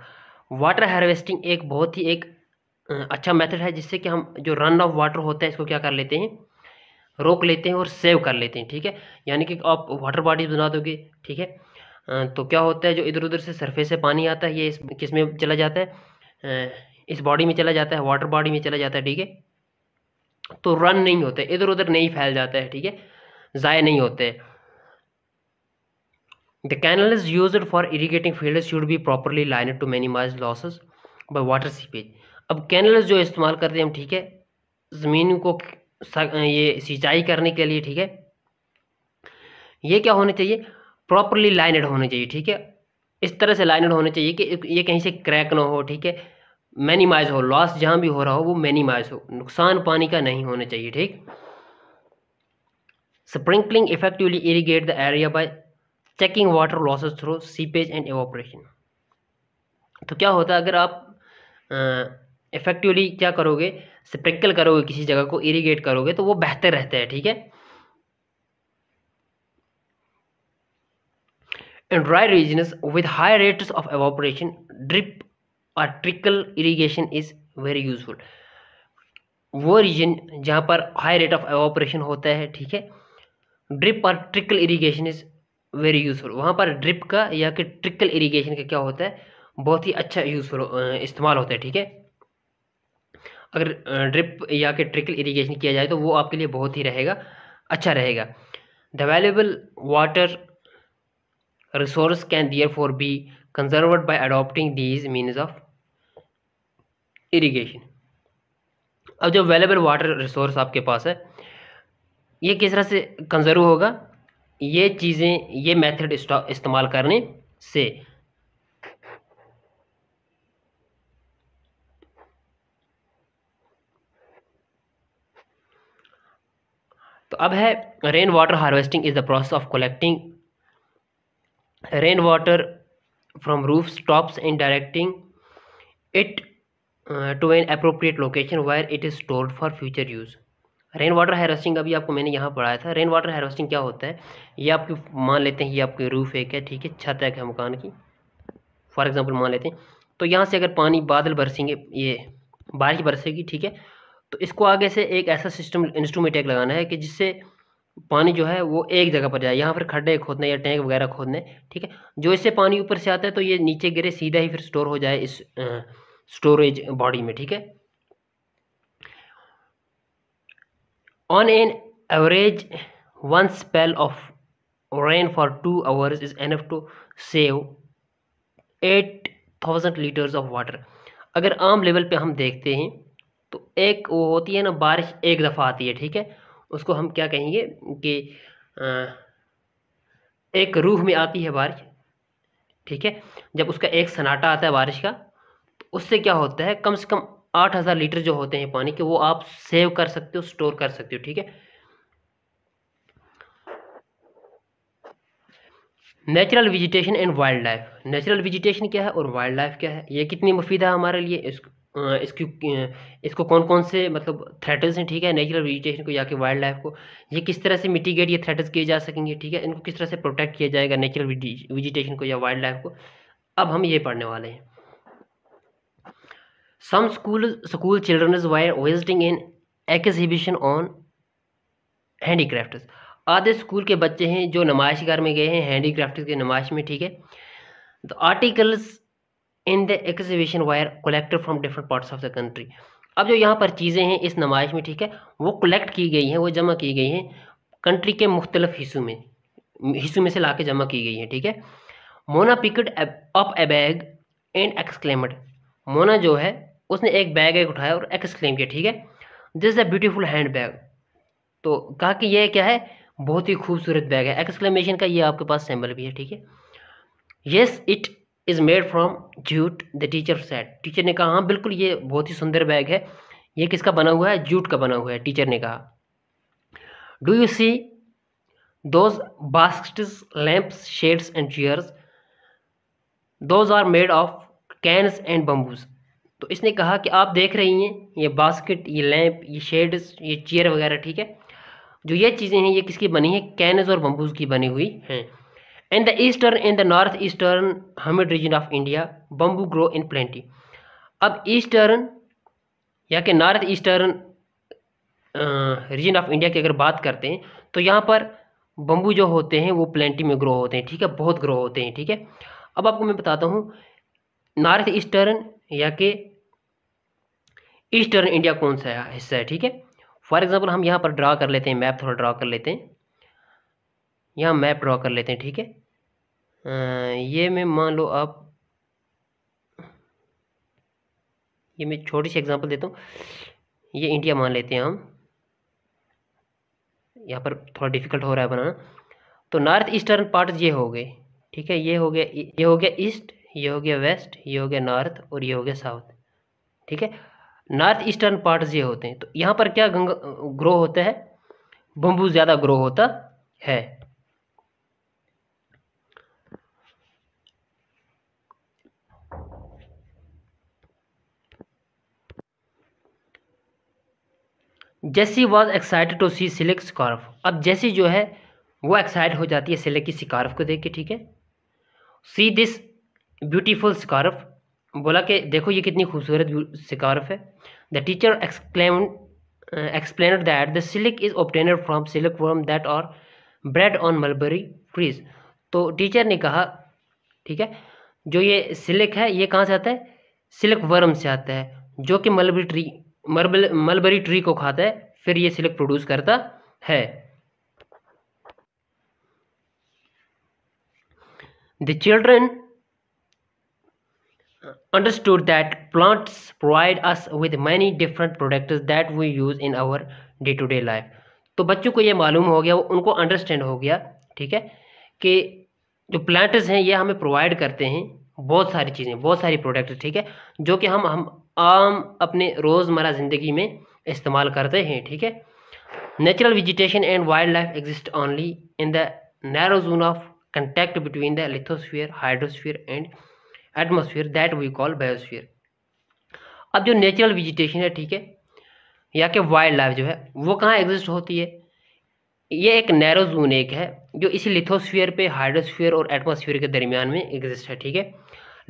water harvesting एक बहुत ही एक अच्छा मेथड है जिससे कि हम जो रन ऑफ वाटर होता है इसको क्या कर लेते हैं रोक लेते हैं और सेव कर लेते हैं ठीक है यानी कि आप वाटर बॉडीज बना दोगे ठीक है तो क्या होता है जो इधर उधर से सरफेस से पानी आता है ये इस किस में चला जाता है इस बॉडी में चला जाता है वाटर बॉडी में चला जाता है ठीक है तो रन नहीं होते इधर उधर नहीं फैल जाता है ठीक है ज़ाय नहीं होते the canal is use for irrigating field should be properly line to minimise losses by water seepage अब कैनल जो इस्तेमाल करते हैं हम ठीक है ज़मीन को ये सिंचाई करने के लिए ठीक है ये क्या होने चाहिए प्रॉपरली लाइनड होने चाहिए ठीक है इस तरह से लाइनड होने चाहिए कि ये कहीं से क्रैक ना हो ठीक है मैनीमाइज हो लॉस जहाँ भी हो रहा हो वो मैनीमाइज हो नुकसान पानी का नहीं होना चाहिए ठीक sprinkling effectively irrigate the area by checking water losses through seepage and evaporation तो क्या होता है अगर आप इफेक्टिवली क्या करोगे स्प्रिंकल करोगे किसी जगह को इरीगेट करोगे तो वो बेहतर रहता है ठीक है In dry regions with high rates of evaporation, drip और trickle irrigation is very useful वो रीजन जहाँ पर हाई रेट ऑफ एवोपरेशन होता है ठीक है ड्रिप और trickle irrigation is very useful वहाँ पर ड्रिप का या कि ट्रिकल इरीगेशन का क्या होता है बहुत ही अच्छा यूजफुल इस्तेमाल होता है ठीक है अगर ड्रिप या कि ट्रिकल इरीगेशन किया जाए तो वो आपके लिए बहुत ही रहेगा अच्छा रहेगा the available water resource can therefore be conserved by adopting these means of irrigation अब जो अवेलेबल वाटर रिसोर्स आपके पास है ये किस तरह से कंजर्व होगा ये चीज़ें ये मेथड इस्तेमाल करने से तो अब है rain water harvesting is the process of collecting rain water from rooftops directing it uh, to an appropriate location where it is stored for future use rain water harvesting अभी आपको मैंने यहाँ पढ़ाया था रेन वाटर हारवेस्टिंग क्या होता है ये आपकी मान लेते हैं ये आपकी रूफ एक है ठीक है छत एक है मकान की फॉर एग्जांपल मान लेते हैं तो यहाँ से अगर पानी बादल बरसेंगे ये बारिश बरसेगी ठीक है तो इसको आगे से एक ऐसा सिस्टम इंस्ट्रूमेंट एक लगाना है कि जिससे पानी जो है वो एक जगह पर जाए यहाँ पर खड्डे खोदने या टैंक वगैरह खोदने ठीक है जो इससे पानी ऊपर से आता है तो ये नीचे गिरे सीधा ही फिर स्टोर हो जाए इस स्टोरेज बॉडी में ठीक है on an average one spell of rain for two hours is enough to save eight thousand litres of water अगर आम लेवल पे हम देखते हैं तो एक वो होती है ना बारिश एक दफ़ा आती है ठीक है उसको हम क्या कहेंगे कि एक रूह में आती है बारिश ठीक है जब उसका एक सन्नाटा आता है बारिश का तो उससे क्या होता है कम से कम आठ हज़ार लीटर जो होते हैं पानी के वो आप सेव कर सकते हो स्टोर कर सकते हो ठीक है natural vegetation and wildlife natural vegetation क्या है और वाइल्ड लाइफ क्या है ये कितनी मुफीद है हमारे लिए इसको इसकी इसको कौन कौन से मतलब थ्रेटर्स हैं ठीक है नेचुरल वेजिटेशन को या कि वाइल्ड लाइफ को ये किस तरह से मिटिगेट ये थ्रेटन्स किए जा सकेंगे ठीक है इनको किस तरह से प्रोटेक्ट किया जाएगा नेचुरल वेजिटेशन को या वाइल्ड लाइफ को अब हम ये पढ़ने वाले हैं some school school children is were visiting an exhibition on handicraft आधे स्कूल के बच्चे हैं जो नमाइश घर में गए हैं हैंडी क्राफ्ट के नमाइश में ठीक है the articles in the exhibition were collected from different parts of the country अब जो यहाँ पर चीज़ें हैं इस नमाइश में ठीक है वो कलेक्ट की गई हैं वो जमा की गई हैं कंट्री के मुख्तलिफ हिस्सों में हिस्सों में से ला के जमा की गई हैं ठीक है Mona picked up a bag and exclaimed Mona जो है उसने एक बैग एक उठाया और एक्सक्लेम किया ठीक है this a beautiful handbag तो कहा कि यह क्या है बहुत ही खूबसूरत बैग है एक्सक्लेमेशन का ये आपके पास सैम्बल भी है ठीक है yes it is made from jute the teacher said teacher ने कहा हाँ बिल्कुल ये बहुत ही सुंदर बैग है ये किसका बना हुआ है जूट का बना हुआ है टीचर ने कहा do you see those bast lamps shades and chairs those are made of canes and bamboos तो इसने कहा कि आप देख रही हैं ये बास्केट ये लैंप ये शेड्स ये चेयर वगैरह ठीक है जो ये चीज़ें हैं ये किसकी बनी है कैनज और बम्बूज की बनी हुई हैं the eastern in the north eastern humid region of India bamboo grow in plenty अब ईस्टर्न या कि north eastern region of India की अगर बात करते हैं तो यहाँ पर बम्बू जो होते हैं वो प्लेंटी में ग्रो होते हैं ठीक है बहुत ग्रो होते हैं ठीक है अब आपको मैं बताता हूँ नॉर्थ ईस्टर्न या कि ईस्टर्न इंडिया कौन सा है हिस्सा है ठीक है फॉर एग्जाम्पल हम यहाँ पर ड्रा कर लेते हैं मैप थोड़ा ड्रा कर लेते हैं यहाँ मैप ड्रा कर लेते हैं ठीक है ये मैं मान लो आप ये मैं छोटी सी एग्जांपल देता हूँ ये इंडिया मान लेते हैं हम यहाँ पर थोड़ा डिफिकल्ट हो रहा है बनाना तो नॉर्थ ईस्टर्न पार्ट ये हो गए ठीक है ये हो गया ये हो गया ईस्ट ये हो गया वेस्ट ये हो गया नॉर्थ और ये हो गया साउथ ठीक है नॉर्थ ईस्टर्न पार्ट ये होते हैं तो यहाँ पर क्या ग्रो होता है बम्बू ज़्यादा ग्रो होता है Jessie was excited to see select scarf अब जैसी जो है वो एक्साइट हो जाती है सिलेक्ट की स्कॉर्फ को देख के ठीक है सी दिस ब्यूटीफुल स्कार्फ बोला कि देखो ये कितनी खूबसूरत स्कॉर्फ है the teacher exclaim explain that the silk is obtained from silkworm that are bred on mulberry trees तो टीचर ने कहा ठीक है जो ये सिलिक है ये कहाँ से आता है सिलिक वर्म से आता है जो कि मलबरी ट्री मर्बल मलबरी ट्री को खाता है फिर ये सिल्क प्रोड्यूस करता है the children understood that plants provide us with many different product that we use in our day to day life तो बच्चों को ये मालूम हो गया वो उनको अंडरस्टैंड हो गया ठीक है कि जो प्लांट्स हैं ये हमें प्रोवाइड करते हैं बहुत सारी चीज़ें बहुत सारी प्रोडक्ट ठीक है जो कि हम हम आम अपने रोज़मर्रा ज़िंदगी में इस्तेमाल करते हैं ठीक है natural vegetation and wildlife exist only in the narrow zone of contact between the lithosphere hydrosphere and atmosphere that we call biosphere अब जो नेचुरल वेजिटेशन है ठीक है या कि वाइल्ड लाइफ जो है वो कहाँ एग्जिस्ट होती है ये एक नैरो जोन एक है जो इसी लिथोस्फीयर पे हाइड्रोस्फीयर और एटमोसफियर के दरमियान में एग्जिस्ट है ठीक है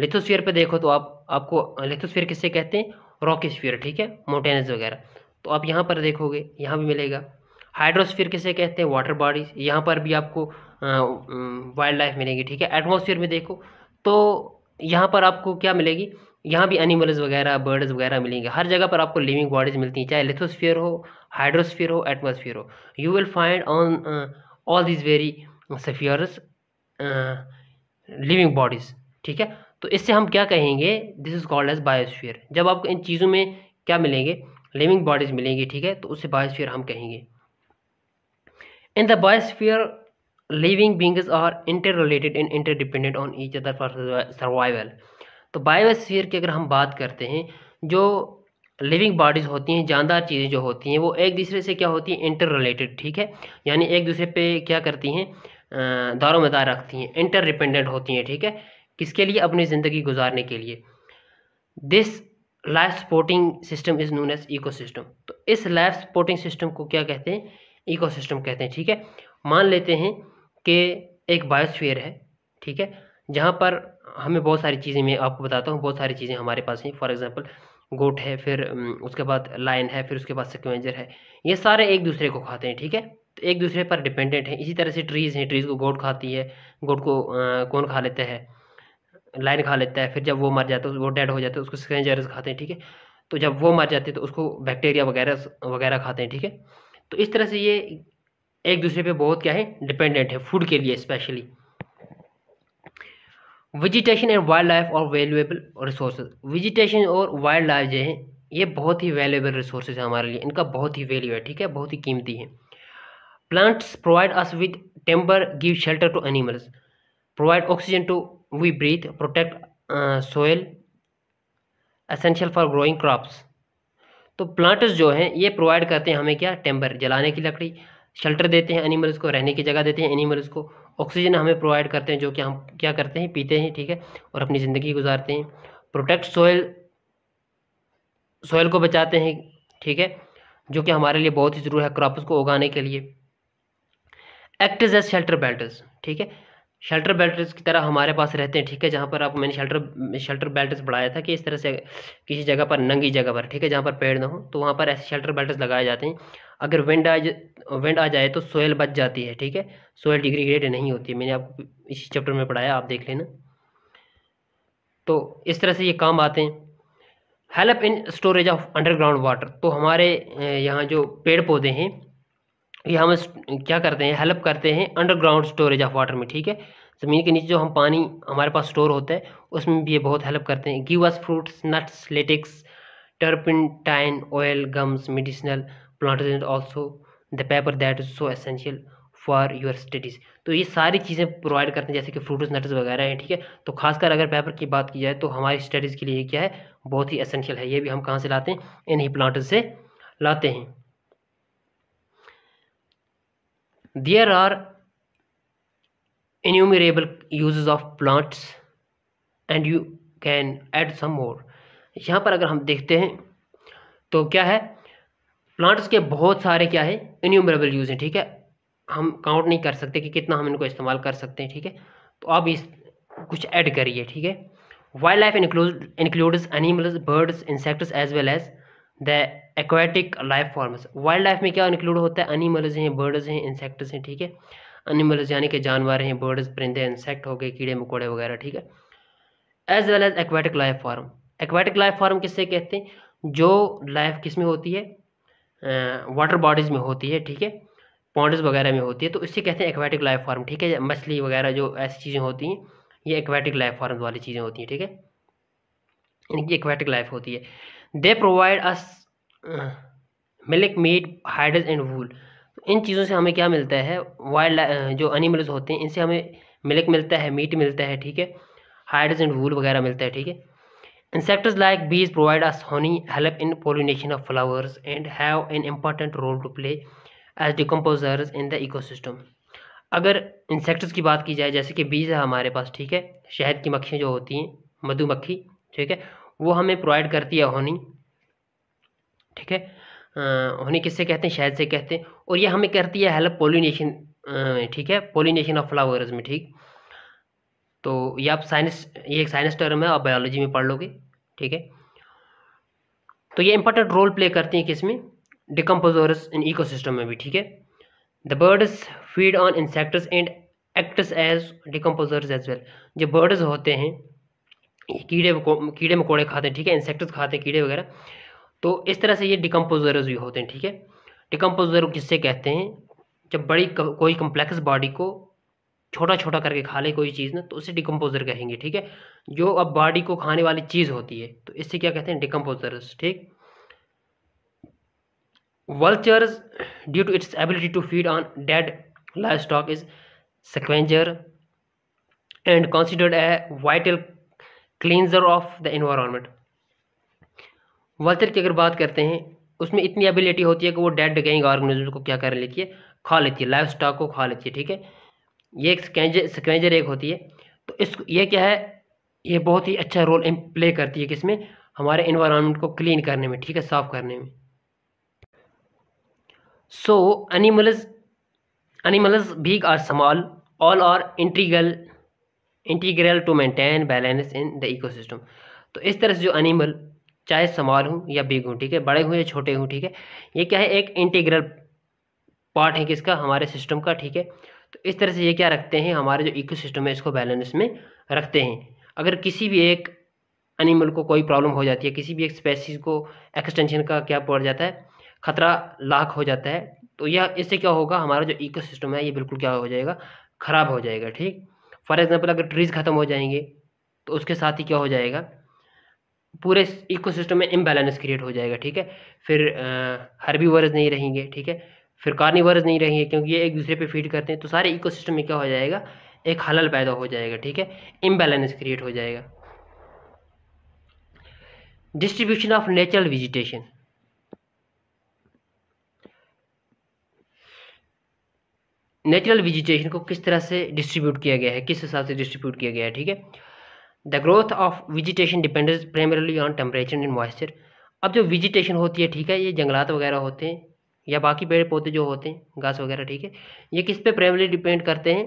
लिथोस्फीयर पे देखो तो आप आपको लिथोस्फीयर किससे कहते हैं स्फीयर ठीक है मोटेनस वगैरह तो आप यहाँ पर देखोगे यहाँ भी मिलेगा हाइड्रोस्फीयर किसे कहते हैं वाटर बॉडीज यहाँ पर भी आपको वाइल्ड लाइफ मिलेगी ठीक है एटमोसफियर में देखो तो यहाँ पर आपको क्या मिलेगी यहाँ भी एनिमल्स वगैरह बर्ड्स वगैरह मिलेंगे हर जगह पर आपको लिविंग बॉडीज मिलती हैं चाहे लिथोस्फीयर हो हाइड्रोस्फीयर हो एटमोसफियर हो you will find on all this very spheres living bodies ठीक है तो इससे हम क्या कहेंगे this is called as biosphere जब आपको इन चीज़ों में क्या मिलेंगे लिविंग बॉडीज मिलेंगी ठीक है तो उसे बायोस्फीयर हम कहेंगे in the biosphere living beings are interrelated and interdependent on each other for survival तो बायोस्फीयर की अगर हम बात करते हैं जो लिविंग बॉडीज़ होती हैं जानदार चीज़ें जो होती हैं वो एक दूसरे से क्या होती हैं इंटर रिलेटेड ठीक है यानी एक दूसरे पे क्या करती हैं दारो मदार रखती हैं इंटर डिपेंडेंट होती हैं ठीक है किसके लिए अपनी ज़िंदगी गुजारने के लिए this life supporting system is known as eco तो इस लाइफ सपोर्टिंग सिस्टम को क्या कहते हैं इको कहते हैं ठीक है मान लेते हैं कि एक बायोस्फीयर है ठीक है जहाँ पर हमें बहुत सारी चीज़ें मैं आपको बताता हूँ बहुत सारी चीज़ें हमारे पास हैं फॉर एग्ज़ाम्पल गोट है फिर उसके बाद लाइन है फिर उसके बाद सिक्वेंजर है ये सारे एक दूसरे को खाते हैं ठीक है तो एक दूसरे पर डिपेंडेंट हैं इसी तरह से ट्रीज़ हैं ट्रीज़ को गोट खाती है गोट को आ, कौन खा लेता है लाइन खा लेता है फिर जब वो मर जाता है वो डेड हो जाता है उसको स्क्रेंजर्स खाते हैं ठीक है तो जब वो मर जाते हैं तो उसको बैक्टीरिया वगैरह वगैरह खाते हैं ठीक है तो इस तरह से ये एक दूसरे पे बहुत क्या है डिपेंडेंट है फूड के लिए specially vegetation and wildlife are valuable resource vegetation और वाइल्ड लाइफ जो है ये बहुत ही वैल्यूएबल रिसोर्स है हमारे लिए इनका बहुत ही वैल्यू है ठीक है बहुत ही कीमती है plants provide us with timber give shelter to animals provide oxygen to we breathe protect uh, soil essential for growing crops तो प्लांट्स जो हैं ये प्रोवाइड करते हैं हमें क्या टेम्बर जलाने की लकड़ी शेल्टर देते हैं एनिमल्स को रहने की जगह देते हैं एनिमल्स को ऑक्सीजन हमें प्रोवाइड करते हैं जो कि हम क्या करते हैं पीते हैं ठीक है और अपनी ज़िंदगी गुजारते हैं प्रोटेक्ट सोयल सोयल को बचाते हैं ठीक है जो कि हमारे लिए बहुत ही ज़रूर है क्रॉप्स को उगाने के लिए एक्ट एज शेल्टर बेल्ट ठीक है शेल्टर बेल्टर्स की तरह हमारे पास रहते हैं ठीक है जहाँ पर आप मैंने शेल्टर शेल्टर बेल्टर्स बढ़ाया था कि इस तरह से किसी जगह पर नंगी जगह पर ठीक है जहाँ पर पेड़ ना हो तो वहाँ पर ऐसे शेल्टर बेल्टर्स लगाए जाते हैं अगर विंड आ विंड आ जाए तो सोयल बच जाती है ठीक है सोयल डिग्रीग्रेड नहीं होती मैंने आपको इसी चैप्टर में पढ़ाया आप देख लेना तो इस तरह से ये काम आते हैं help in storage of underground water तो हमारे यहाँ जो पेड़ पौधे हैं ये हम क्या करते हैं हेल्प करते हैं अंडरग्राउंड स्टोरेज ऑफ वाटर में ठीक है ज़मीन के नीचे जो हम पानी हमारे पास स्टोर होता है उसमें भी ये बहुत हेल्प करते हैं give us fruits nuts latex tine oil gums medicinal plant and also the paper that is so essential for your studies तो ये सारी चीज़ें प्रोवाइड करते हैं जैसे कि फ्रूट्स नट्स वगैरह हैं ठीक है तो खासकर अगर पेपर की बात की जाए तो हमारी स्टडीज़ के लिए क्या है बहुत ही एसेंशियल है ये भी हम कहाँ से लाते हैं इन्हीं प्लांट से लाते हैं There are innumerable uses of plants and you can add some more. यहाँ पर अगर हम देखते हैं तो क्या है प्लांट्स के बहुत सारे क्या है इन्यूमरेबल यूज़ हैं ठीक है हम काउंट नहीं कर सकते कि कितना हम इनको इस्तेमाल कर सकते हैं ठीक है तो आप इस कुछ ऐड करिए ठीक है wildlife include includes animals birds insects as well as the aquatic life forms wildlife में क्या इंक्लूड होता है एनिमल्स हैं बर्ड्स हैं इंसेक्ट्स हैं ठीक है एनिमल्स यानी कि जानवर हैं बर्ड्स परिंदे इंसेक्ट हो गए कीड़े मकोड़े वगैरह ठीक है as well as aquatic life form aquatic life form किससे कहते हैं जो लाइफ किस में होती है वाटर बॉडीज़ में होती है ठीक है पॉन्ड्स वगैरह में होती है तो इससे कहते हैं एक्वाटिक लाइफ फॉर्म ठीक है मछली वगैरह जो ऐसी चीज़ें होती हैं ये एक्वाटिक लाइफ फॉर्म वाली चीज़ें होती हैं ठीक है इनकी एक्वाटिक लाइफ होती है they provide us milk meat hides and wool इन चीज़ों से हमें क्या मिलता है वाइल्ड uh, जो एनिमल्स होते हैं इनसे हमें मिल्क मिलता है मीट मिलता है ठीक है हाइड्रेज एंड वूल वगैरह मिलता है ठीक है Insects like bees provide us honey, help in pollination of flowers and have an important role to play as decomposers in the ecosystem. अगर इंसेक्ट्स की बात की जाए जैसे कि बीज है हमारे पास ठीक है शहद की मक्खियाँ जो होती हैं मधुमक्खी ठीक है वो हमें प्रोवाइड करती है होनी ठीक है होनी किससे कहते हैं शहद से कहते हैं और ये हमें करती है हेल्प पोलिनेशन ठीक है पोलिनेशन ऑफ फ्लावर्स में ठीक तो ये आप साइंस ये एक साइंस टर्म है आप बायोलॉजी में पढ़ लोगे ठीक है तो ये इंपॉर्टेंट रोल प्ले करती हैं किसमें डिकम्पोजोरस इन इकोसिस्टम में भी ठीक है the birds feed on insects and acts as decomposers as well जो बर्ड्स होते हैं कीड़े कीड़े मकोड़े खाते हैं ठीक है इंसेक्टिस खाते हैं कीड़े वगैरह तो इस तरह से ये डिकम्पोजर भी होते हैं ठीक है डिकम्पोजर किससे कहते हैं जब बड़ी कोई कम्प्लेक्स बॉडी को छोटा छोटा करके खा ले कोई चीज़ ना तो उसे डिकम्पोजर कहेंगे ठीक है जो अब बॉडी को खाने वाली चीज़ होती है तो इससे क्या कहते हैं डिकम्पोजर्स ठीक vultures due to its ability to feed on dead livestock is scavenger and considered a vital cleanser of the environment vulture की अगर बात करते हैं उसमें इतनी एबिलिटी होती है कि वो डेड डिकेंग ऑर्गेनिज्म को क्या कर लेती है खा लेती है लाइफ स्टॉक को खा लेती है ठीक है ये एक स्कैंजर स्क्रेंजर एक होती है तो इस ये क्या है ये बहुत ही अच्छा रोल प्ले करती है किसमें हमारे इन्वामेंट को क्लीन करने में ठीक है साफ़ करने में सो एनिमल्स एनिमल्स भी are small all are integral integral to maintain balance in the ecosystem तो इस तरह से जो एनिमल चाहे समाल हूँ या बिग हूँ ठीक है बड़े हों या छोटे हों ठीक है ये क्या है एक इंटीग्रल पार्ट है किसका हमारे सिस्टम का ठीक है तो इस तरह से ये क्या रखते हैं हमारे जो सिस्टम है इसको बैलेंस में रखते हैं अगर किसी भी एक एनिमल को कोई प्रॉब्लम हो जाती है किसी भी एक स्पेसीज को एक्सटेंशन का क्या पड़ जाता है खतरा लाख हो जाता है तो यह इससे क्या होगा हमारा जो इकोसिस्टम है ये बिल्कुल क्या हो जाएगा ख़राब हो जाएगा ठीक फॉर एग्जाम्पल अगर ट्रीज़ ख़त्म हो जाएंगे तो उसके साथ ही क्या हो जाएगा पूरे इकोसिस्टम में इम्बैलेंस क्रिएट हो जाएगा ठीक है फिर वर्ज नहीं रहेंगे ठीक है फिर वर्ज नहीं रहेंगे क्योंकि ये एक दूसरे पे फीड करते हैं तो सारे इकोसिस्टम में क्या हो जाएगा एक हलल पैदा हो जाएगा ठीक है इम्बैलेंस क्रिएट हो जाएगा distribution of natural vegetation natural vegetation को किस तरह से डिस्ट्रीब्यूट किया गया है किस हिसाब से डिस्ट्रीब्यूट किया गया है ठीक है the growth of vegetation depend primarily on temperature and moisture अब जो वेजिटेशन होती है ठीक है ये जंगलात वगैरह होते हैं या बाकी पेड़ पौधे जो होते हैं घास वगैरह ठीक है ये किस पे प्राइमरली डिपेंड करते हैं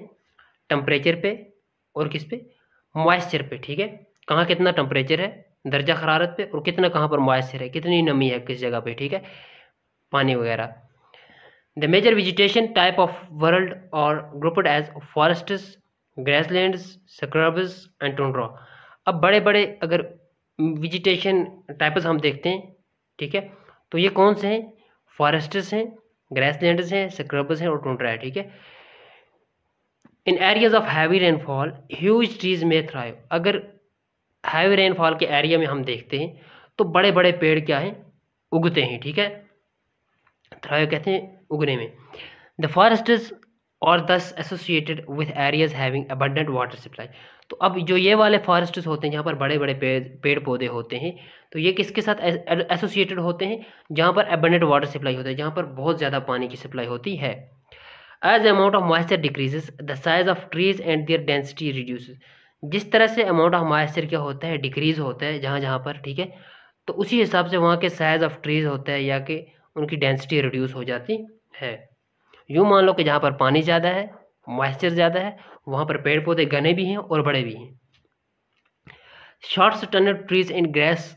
टम्परेचर पे और किस पे मॉइस्चर पे ठीक है कहाँ कितना टम्परेचर है दर्जा हरारत पे और कितना कहाँ पर मॉइस्चर है कितनी नमी है किस जगह पे ठीक है पानी वगैरह major major type of world और are as forest grass grasslands, scrubs and tundra. अब बड़े बड़े अगर वेजिटेशन टाइप्स हम देखते हैं ठीक है तो ये कौन से हैं फॉरेस्ट्स हैं ग्रासलैंड्स हैं स्क्रब्स हैं और टोंड्रा है ठीक है in areas of heavy rainfall huge trees में थ्राइव अगर हैवी रेनफॉल के एरिया में हम देखते हैं तो बड़े बड़े पेड़ क्या हैं उगते हैं ठीक है थ्राइव कहते हैं उगने में the forest are thus associated with areas having abundant water supply तो अब जो ये वाले फॉरेस्ट होते हैं जहाँ पर बड़े बड़े पेड़ पेड़ पौधे होते हैं तो ये किसके साथ एसोसिएटेड होते हैं जहाँ पर अबंडेंट वाटर सप्लाई होता है जहाँ पर बहुत ज़्यादा पानी की सप्लाई होती है as amount of moisture decreases the size of trees and their density reduce जिस तरह से अमाउंट ऑफ मॉइस्चर क्या होता है डिक्रीज़ होता है जहाँ जहाँ पर ठीक है तो उसी हिसाब से वहाँ के साइज़ ऑफ ट्रीज़ होता है या कि उनकी डेंसिटी रिड्यूस हो जाती है यूँ मान लो कि जहाँ पर पानी ज़्यादा है मॉइस्चर ज़्यादा है वहाँ पर पेड़ पौधे घने भी हैं और बड़े भी हैं shorts short trees and grass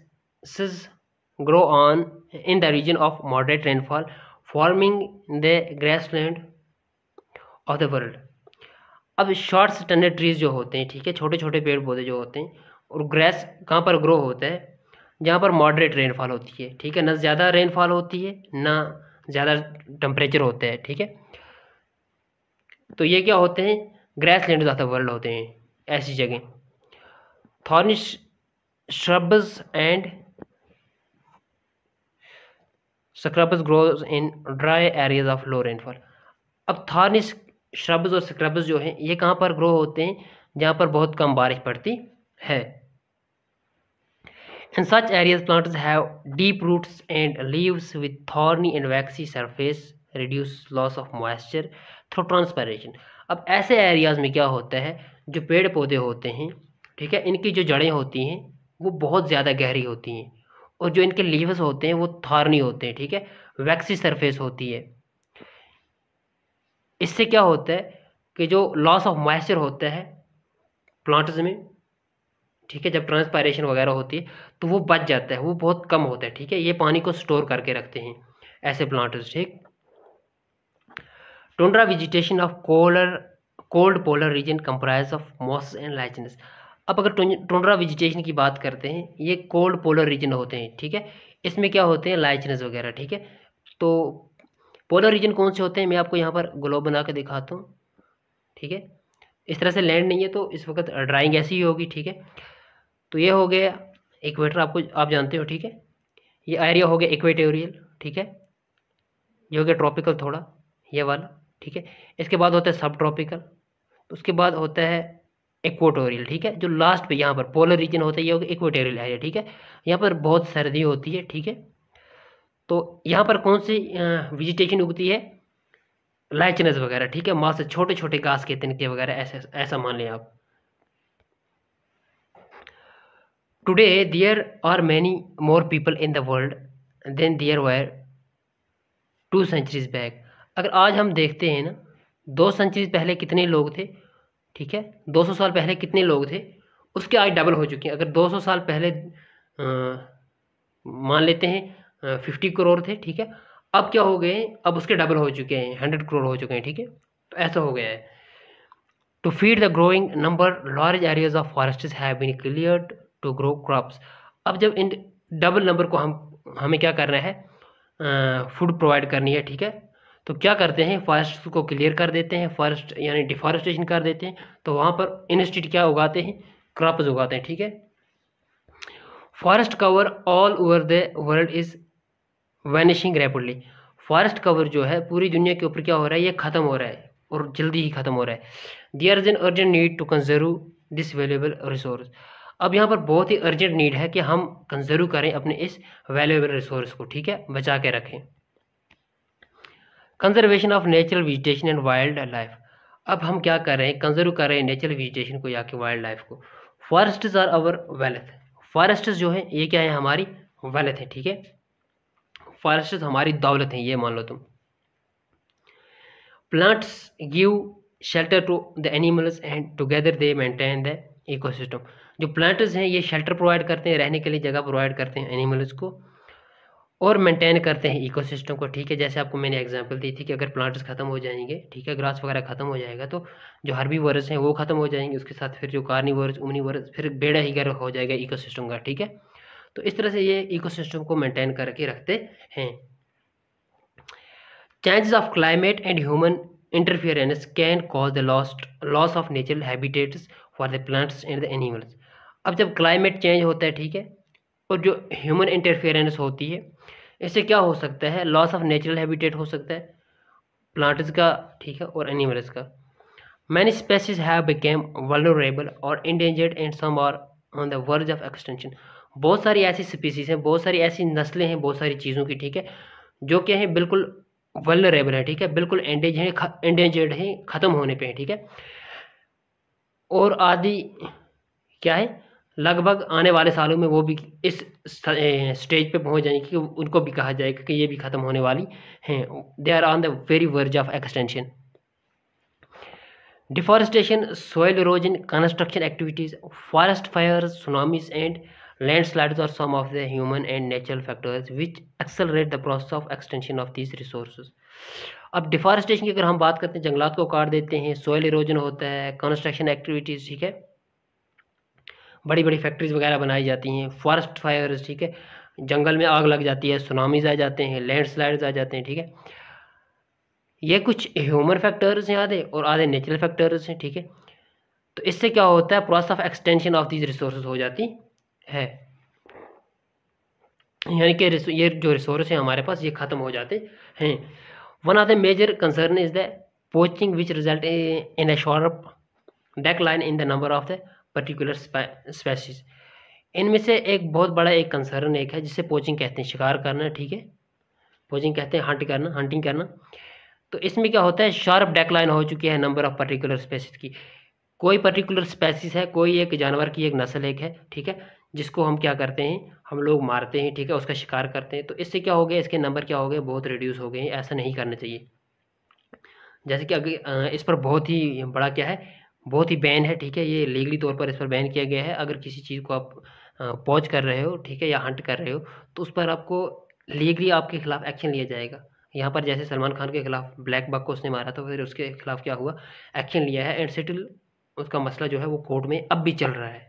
grow on in the region of moderate rainfall forming the grassland of the world अब शॉर्ट्स टनर ट्रीज जो होते हैं ठीक है छोटे छोटे पेड़ पौधे जो होते हैं और ग्रेस कहाँ पर ग्रो होता है जहाँ पर मॉडरेट रेनफॉल होती है ठीक है ना ज़्यादा रेनफॉल होती है ना ज़्यादा टम्परेचर होता है ठीक है तो ये क्या होते हैं grassland of the world होते हैं ऐसी जगह thornish shrubs and scrubs grows in dry areas of low rainfall अब थॉर्निश श्रब्स और स्क्रब्स जो हैं ये कहाँ पर ग्रो होते हैं जहाँ पर बहुत कम बारिश पड़ती है and such areas, plants have deep roots and leaves with thorny and waxy surface, reduce loss of moisture through transpiration. अब ऐसे areas में क्या होता है जो पेड़ पौधे होते हैं ठीक है इनकी जो जड़ें होती हैं वो बहुत ज़्यादा गहरी होती हैं और जो इनके लीव्स होते हैं वो थॉर्नी होते हैं ठीक है वैक्सी सरफेस होती है इससे क्या होता है कि जो लॉस ऑफ मॉइस्चर होता है प्लांट्स में ठीक है जब ट्रांसपायरेशन वगैरह होती है तो वो बच जाता है वो बहुत कम होता है ठीक है ये पानी को स्टोर करके रखते हैं ऐसे प्लांट्स ठीक tundra vegetation of colder cold polar region comprise of moss and lichens अब अगर टोंड्रा वेजिटेशन की बात करते हैं ये कोल्ड पोलर रीजन होते हैं ठीक है इसमें क्या होते हैं लाइचनस वगैरह ठीक है तो पोलर रीजन कौन से होते हैं मैं आपको यहाँ पर ग्लोब बना के दिखाता हूँ ठीक है इस तरह से लैंड नहीं है तो इस वक्त ड्राइंग ऐसी ही होगी ठीक है तो ये हो गया इक्वेटर आपको आप जानते हो ठीक है ये एरिया हो गया इक्वेटोरियल ठीक है ये हो गया ट्रॉपिकल थोड़ा ये वाला ठीक है इसके बाद होता है सब ट्रॉपिकल तो उसके बाद होता है इक्वेटोरियल ठीक है जो लास्ट पे यहाँ पर पोलर रीजन होता है ये हो गया इक्वेटोरियल एरिया ठीक है यहाँ पर बहुत सर्दी होती है ठीक है तो यहाँ पर कौन सी वेजिटेशन उगती है लाइचनस वगैरह ठीक है माँ से छोटे छोटे घास के तिनके वगैरह ऐसे ऐसा मान लें आप today there are many more people in the world than there were two centuries back अगर आज हम देखते हैं ना दो सेंचुरीज पहले कितने लोग थे ठीक है 200 साल पहले कितने लोग थे उसके आज डबल हो चुके हैं अगर 200 साल पहले आ, मान लेते हैं फिफ्टी करोड़ थे ठीक है अब क्या हो गए अब उसके डबल हो चुके हैं हंड्रेड करोड़ हो चुके हैं ठीक है तो ऐसा हो गया है to feed the growing number large areas of forest have been clear to grow crops अब जब इन डबल नंबर को हम हमें क्या करना है फूड प्रोवाइड करनी है ठीक है तो क्या करते हैं फॉरेस्ट को क्लियर कर देते हैं फॉरेस्ट यानी डिफॉरेस्टेशन कर देते हैं तो वहाँ पर इंस्टीट्यूट क्या उगाते हैं क्रॉप्स उगाते हैं ठीक है forest cover all over the world is vanishing rapidly forest cover जो है पूरी दुनिया के ऊपर क्या हो रहा है ये ख़त्म हो रहा है और जल्दी ही ख़त्म हो रहा है there is an urgent need to conserve this valuable resource अब यहाँ पर बहुत ही अर्जेंट नीड है कि हम कंजर्व करें अपने इस वैल्यूएबल रिसोर्स को ठीक है बचा के रखें conservation of natural vegetation and wildlife अब हम क्या कर रहे हैं कंजर्व कर रहे हैं नेचुरल वेजिटेशन को या कि वाइल्ड लाइफ को forest are our wealth forest जो है ये क्या है हमारी वेल्थ है ठीक है फॉरेस्ट हमारी दौलत है ये मान लो तुम plants give shelter to the animals and together they maintain the ecosystem जो प्लांट्स हैं ये शेल्टर प्रोवाइड करते हैं रहने के लिए जगह प्रोवाइड करते हैं एनिमल्स को और मेंटेन करते हैं इकोसिस्टम को ठीक है जैसे आपको मैंने एग्जांपल दी थी कि अगर प्लांट्स खत्म हो जाएंगे ठीक है ग्रास वगैरह खत्म हो जाएगा तो जो हर्बी वर्स हैं वो खत्म हो जाएंगे उसके साथ फिर जो कार्नी वर्स उमनी वर्स फिर बेड़ा ही गर्व हो जाएगा इको का ठीक है तो इस तरह से ये इको को मैंटेन करके रखते हैं changes of climate and human interference can cause the lost loss of natural habitats for the plants and the animals अब जब क्लाइमेट चेंज होता है ठीक है और जो ह्यूमन इंटरफेरेंस होती है इससे क्या हो सकता है लॉस ऑफ नेचुरल हैबिटेट हो सकता है प्लांट्स का ठीक है और एनिमल्स का many species have become vulnerable और endangered and some are on the verge of extinction बहुत सारी ऐसी स्पीसीज हैं बहुत सारी ऐसी नस्लें हैं बहुत सारी चीज़ों की ठीक है जो क्या हैं बिल्कुल वलरेबल है ठीक है बिल्कुल इंडेंजर्ड हैं ख़त्म होने पे हैं ठीक है और आदि क्या है लगभग आने वाले सालों में वो भी इस स्टेज पे पहुंच जाएंगे कि उनको भी कहा जाएगा कि ये भी ख़त्म होने वाली हैं they are on the very verge of extinction deforestation soil erosion construction activities forest fire tsunamis and landslide और some of the human and natural factors which accelerate the process of extinction of this resource अब deforestation की अगर हम बात करते हैं जंगलात को काट देते हैं सोयल इरोजन होता है कंस्ट्रक्शन एक्टिविटीज़ ठीक है बड़ी बड़ी फैक्ट्रीज़ वगैरह बनाई जाती हैं फॉरेस्ट फायर्स ठीक है जंगल में आग लग जाती है सुनामीज़ आ जाते हैं लैंडस्लाइड्स आ जाते हैं ठीक है ये कुछ ह्यूमन फैक्टर्स हैं आधे और आधे नेचुरल फैक्टर्स हैं ठीक है तो इससे क्या होता है process of extinction of these resource हो जाती है यानी कि ये जो रिसोर्स हैं हमारे पास ये ख़त्म हो जाते हैं one of the major concern is the poaching which result in a short decline in the number of the particular species इनमें से एक बहुत बड़ा एक कंसर्न एक है जिसे पोचिंग कहते हैं शिकार करना ठीक है पोचिंग कहते हैं हंट करना हंटिंग करना तो इसमें क्या होता है शार्प डेकलाइन हो चुकी है नंबर ऑफ पर्टिकुलर स्पेसिस की कोई पर्टिकुलर स्पेसिस है कोई एक जानवर की एक नस्ल एक है ठीक है जिसको हम क्या करते हैं हम लोग मारते हैं ठीक है उसका शिकार करते हैं तो इससे क्या हो गया इसके नंबर क्या हो गए बहुत रिड्यूस हो गए ऐसा नहीं करना चाहिए जैसे कि अगर इस पर बहुत ही बड़ा क्या है बहुत ही बैन है ठीक है ये लीगली तौर पर इस पर बैन किया गया है अगर किसी चीज़ को आप पॉज कर रहे हो ठीक है या हंट कर रहे हो तो उस पर आपको लीगली आपके खिलाफ एक्शन लिया जाएगा यहाँ पर जैसे सलमान खान के खिलाफ ब्लैक बग को उसने मारा था तो फिर उसके खिलाफ क्या हुआ एक्शन लिया है एंड सेटल उसका मसला जो है वो कोर्ट में अब भी चल रहा है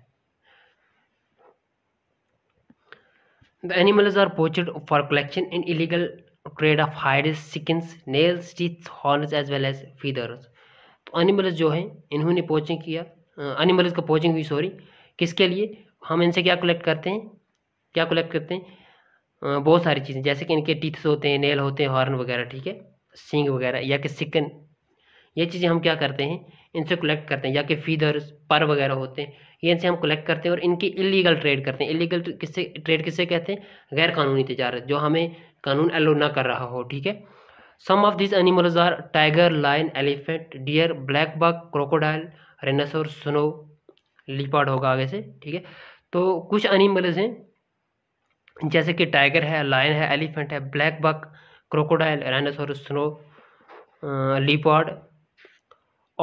the animals are poached for collection in illegal trade of hide skins nails teeth horn as well as feathers animals जो है इन्होंने पोचिंग किया एनिमल्स का पोचिंग हुई सॉरी किसके लिए हम इनसे क्या कलेक्ट करते हैं क्या कलेक्ट करते हैं बहुत सारी चीज़ें जैसे कि इनके टीथ्स होते हैं नेल होते हैं हॉर्न वगैरह ठीक है सिंग वगैरह या कि सिकन ये चीज़ें हम क्या करते हैं इनसे कलेक्ट करते हैं या कि फीदर्स पर वगैरह होते हैं ये इनसे हम कलेक्ट करते हैं और इनकी इलीगल ट्रेड करते हैं इलीगल किससे ट्रेड किससे कहते हैं गैर कानूनी तजारत जो हमें कानून एलो ना कर रहा हो ठीक है Some of these animals are tiger, lion, elephant, deer, black buck, crocodile, rhinoceros snow leopard होगा आगे से ठीक है तो कुछ एनिमल्स हैं जैसे कि टाइगर है लाइन है एलिफेंट है black buck crocodile rhinoceros snow leopard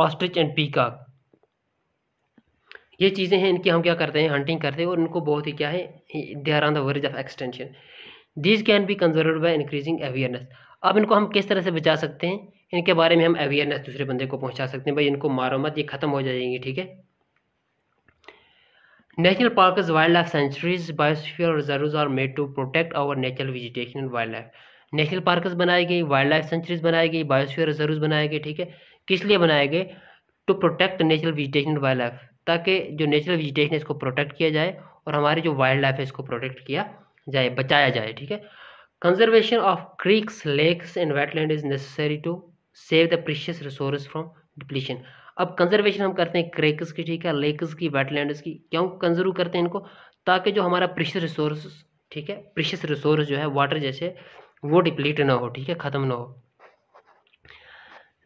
ostrich and peacock ये चीज़ें हैं इनकी हम क्या करते हैं हंटिंग करते हैं और इनको बहुत ही क्या है they are on the verge of extinction this can be conserve by increasing awareness अब इनको हम किस तरह से बचा सकते हैं इनके बारे में हम अवेयरनेस दूसरे बंदे को पहुंचा सकते हैं भाई इनको मारो मत ये ख़त्म हो जाएंगी ठीक है national park wildlife sanctuaries biosphere reserve are made to protect our natural vegetation and wildlife national parks बनाई गई वाइल्ड लाइफ सेंचुरीज बनाई गई बायोस्फीयर रिजर्व बनाए गए ठीक है किस लिए बनाए गए to protect natural vegetation and wildlife ताकि जो नेचुरल वेजिटेशन है इसको प्रोटेक्ट किया जाए और हमारी जो वाइल्ड लाइफ है इसको प्रोटेक्ट किया जाए बचाया जाए ठीक है Conservation of creeks, lakes and wetland is necessary to save the precious resource from depletion. अब कंजर्वेशन हम करते हैं क्रेक्स की ठीक है लेक्स की वेटलैंड्स की क्यों कंजर्व करते हैं इनको ताकि जो हमारा प्रिशस रिसोर्स ठीक है प्रिशियस रिसोर्स जो है वाटर जैसे वो डिप्लीट ना हो ठीक है ख़त्म ना हो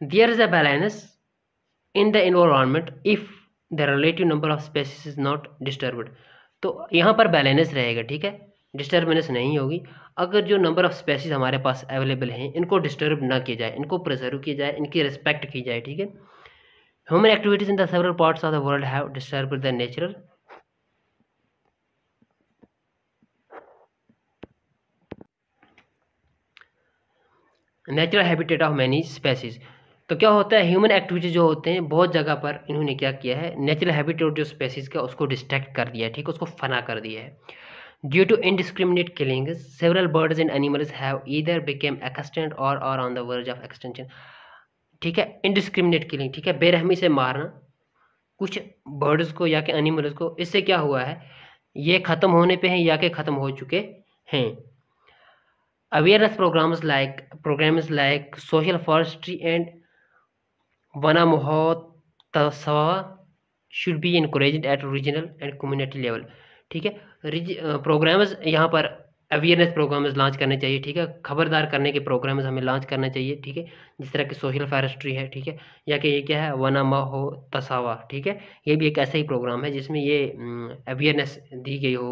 there is a balance in the environment if the relative number of species is not disturbed तो यहाँ पर बैलेंस रहेगा ठीक है डिस्टर्बेंस नहीं होगी अगर जो नंबर ऑफ़ स्पेसीज हमारे पास अवेलेबल हैं इनको डिस्टर्ब ना किया जाए इनको प्रिजर्व किया जाए इनकी रिस्पेक्ट की जाए ठीक है human activities in the several parts of the world have disturb the natural natural habitat of many species तो क्या होता है ह्यूमन एक्टिविटीज जो होते हैं बहुत जगह पर इन्होंने क्या किया है नेचुरल हैबिटेट जो स्पेसीज़ का उसको डिस्ट्रैक्ट कर दिया है ठीक है उसको फना कर दिया है Due to indiscriminate killings, several birds and animals have either become extinct or are on the verge of extinction. ठीक है इंडिस्क्रिमिनेट किलिंग ठीक है बेरहमी से मारना कुछ बर्ड्स को या कि एनिमल्स को इससे क्या हुआ है ये ख़त्म होने पे हैं या कि ख़त्म हो चुके हैं awareness programs like programs like social forestry and Vana Mahotsav should be encourage at regional and community level ठीक है रिज प्रोग्राम्स यहाँ पर अवेयरनेस प्रोग्राम्स लॉन्च करने चाहिए ठीक है खबरदार करने के प्रोग्राम्स हमें लॉन्च करने चाहिए ठीक है जिस तरह की सोशल फॉरेस्ट्री है ठीक है या कि ये क्या है वना हो तसावा ठीक है ये भी एक ऐसा ही प्रोग्राम है जिसमें ये अवेयरनेस दी गई हो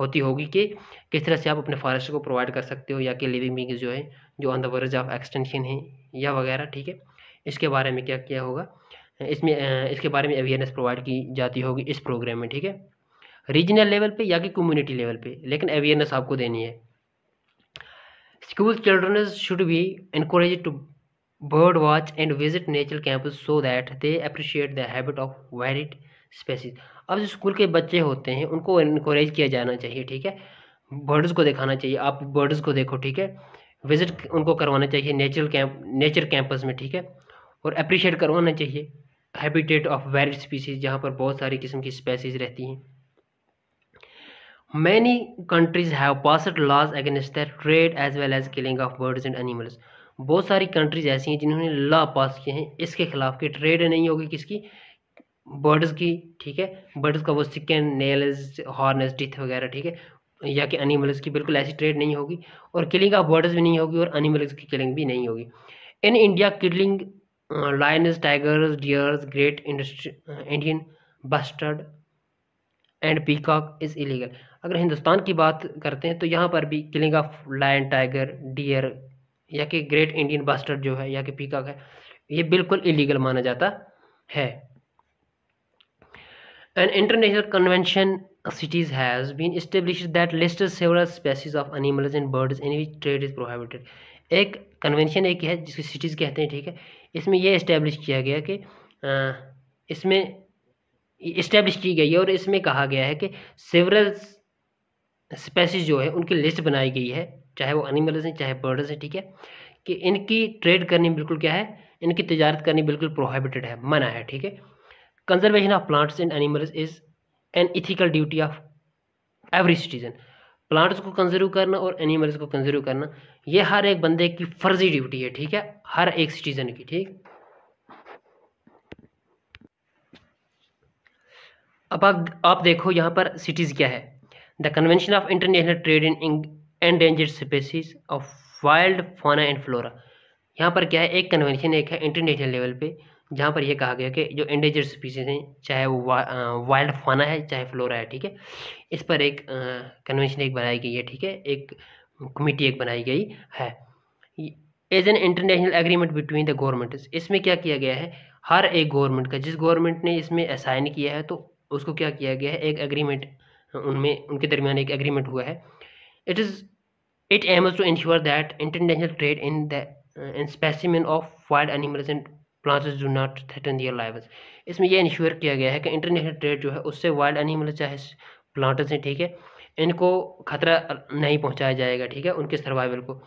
होती होगी कि किस तरह से आप अपने फॉरेस्ट को प्रोवाइड कर सकते हो या कि लिविंग बींग जो है जो on the verge of extinction है या वगैरह ठीक है इसके बारे में क्या किया होगा इसमें इसके बारे में अवेयरनेस प्रोवाइड की जाती होगी इस प्रोग्राम में ठीक है रीजनल लेवल पे या कि कम्युनिटी लेवल पे लेकिन अवेयरनेस आपको देनी है school children should be encourage to bird watch and visit natural campus so that they appreciate the habit of varied species अब जो स्कूल के बच्चे होते हैं उनको इनक्रेज किया जाना चाहिए ठीक है बर्ड्स को दिखाना चाहिए आप बर्ड्स को देखो ठीक है विजिट उनको करवाना चाहिए नेचुरल कैंप नेचर कैंपस में ठीक है और अप्रिशिएट करवाना चाहिए हैबिटेट ऑफ वेरिड स्पीसीज जहाँ पर बहुत सारी किस्म की स्पेसीज रहती हैं Many countries have passed laws against their trade as well as killing of birds and animals. बहुत सारी कंट्रीज ऐसी हैं जिन्होंने लॉ पास किए हैं इसके खिलाफ कि ट्रेड नहीं होगी किसकी बर्ड्स की ठीक है बर्ड्स का वो सिकेन नेल्स हॉर्नस टिथ वगैरह ठीक है या कि एनिमल्स की बिल्कुल ऐसी ट्रेड नहीं होगी और किलिंग ऑफ बर्ड्स भी नहीं होगी और एनिमल्स की किलिंग भी नहीं होगी in India killing lions tigers deers great industry Indian bustard and peacock is illegal अगर हिंदुस्तान की बात करते हैं तो यहाँ पर भी killing of lion tiger deer या कि ग्रेट इंडियन बास्टर्ड जो है या कि पीकॉक है ये बिल्कुल इलीगल माना जाता है an international convention CITES has been establish that list several species of animals in birds in which trade is prohibited. एक कन्वेंशन एक है जिसको सिटीज़ कहते हैं ठीक है इसमें यह इस्टेब्लिश किया गया कि इसमें इस्टेब्लिश की गई है और इसमें कहा गया है कि सेवरल स्पेसिस जो है उनकी लिस्ट बनाई गई है चाहे वो एनिमल्स हैं चाहे बर्ड्स हैं ठीक है कि इनकी ट्रेड करनी बिल्कुल क्या है इनकी तजारत करनी बिल्कुल प्रोहिबिटेड है मना है ठीक है conservation of plants and animals is an ethical duty of every citizen plants को कंजर्व करना और एनिमल्स को कंजर्व करना ये हर एक बंदे की फर्जी ड्यूटी है ठीक है हर एक सिटीज़न की ठीक अब आप देखो यहाँ पर सिटीज़ क्या है the convention of international trade in endangered species of wild fauna and flora यहाँ पर क्या है एक कन्वेंशन एक है इंटरनेशनल लेवल पे जहाँ पर यह कहा गया कि जो इंडेंजर स्पीसीज हैं चाहे वो वा, वाइल्ड फाना है चाहे फ्लोरा है ठीक है इस पर एक कन्वेंशन एक बनाई गई है ठीक है एक कमेटी एक बनाई गई है as an international agreement between the government इसमें क्या किया गया है हर एक गवर्नमेंट का जिस गवर्नमेंट ने इसमें असाइन किया है तो उसको क्या किया गया है एक एग्रीमेंट उनमें उनके दरमियान एक एग्रीमेंट हुआ है it is it aims to ensure that international trade in the in specimen of wild animals and plants do not threaten their live इसमें यह इंश्योर किया गया है कि इंटरनेशनल ट्रेड जो है उससे वाइल्ड एनिमल चाहे प्लांट्स हैं ठीक है इनको खतरा नहीं पहुंचाया जाएगा ठीक है उनके सर्वाइवल को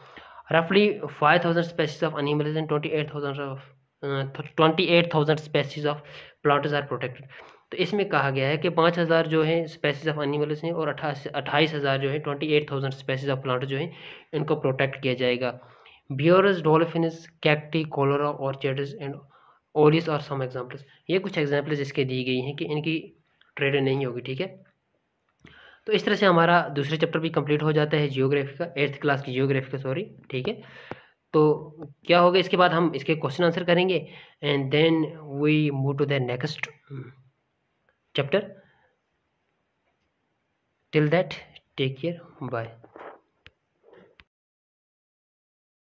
रफली five thousand species of animals and twenty eight thousand of twenty eight thousand species of plants are protected तो इसमें कहा गया है कि पाँच हज़ार जो है स्पेसिस ऑफ एनिमल्स हैं और अट्ठा अट्ठाईस हज़ार जो है twenty eight thousand species of plant जो हैं इनको प्रोटेक्ट किया जाएगा bears dolphins cacti corals orchids and ओरिस और सम एग्जाम्पल्स ये कुछ एग्जाम्पल्स इसके दी गई हैं कि इनकी ट्रेड नहीं होगी ठीक है तो इस तरह से हमारा दूसरा चैप्टर भी कम्प्लीट हो जाता है जियोग्राफी का एट्थ क्लास की जियोग्राफी का सॉरी ठीक है तो क्या होगा इसके बाद हम इसके क्वेश्चन आंसर करेंगे and then we move to the next chapter till that take care bye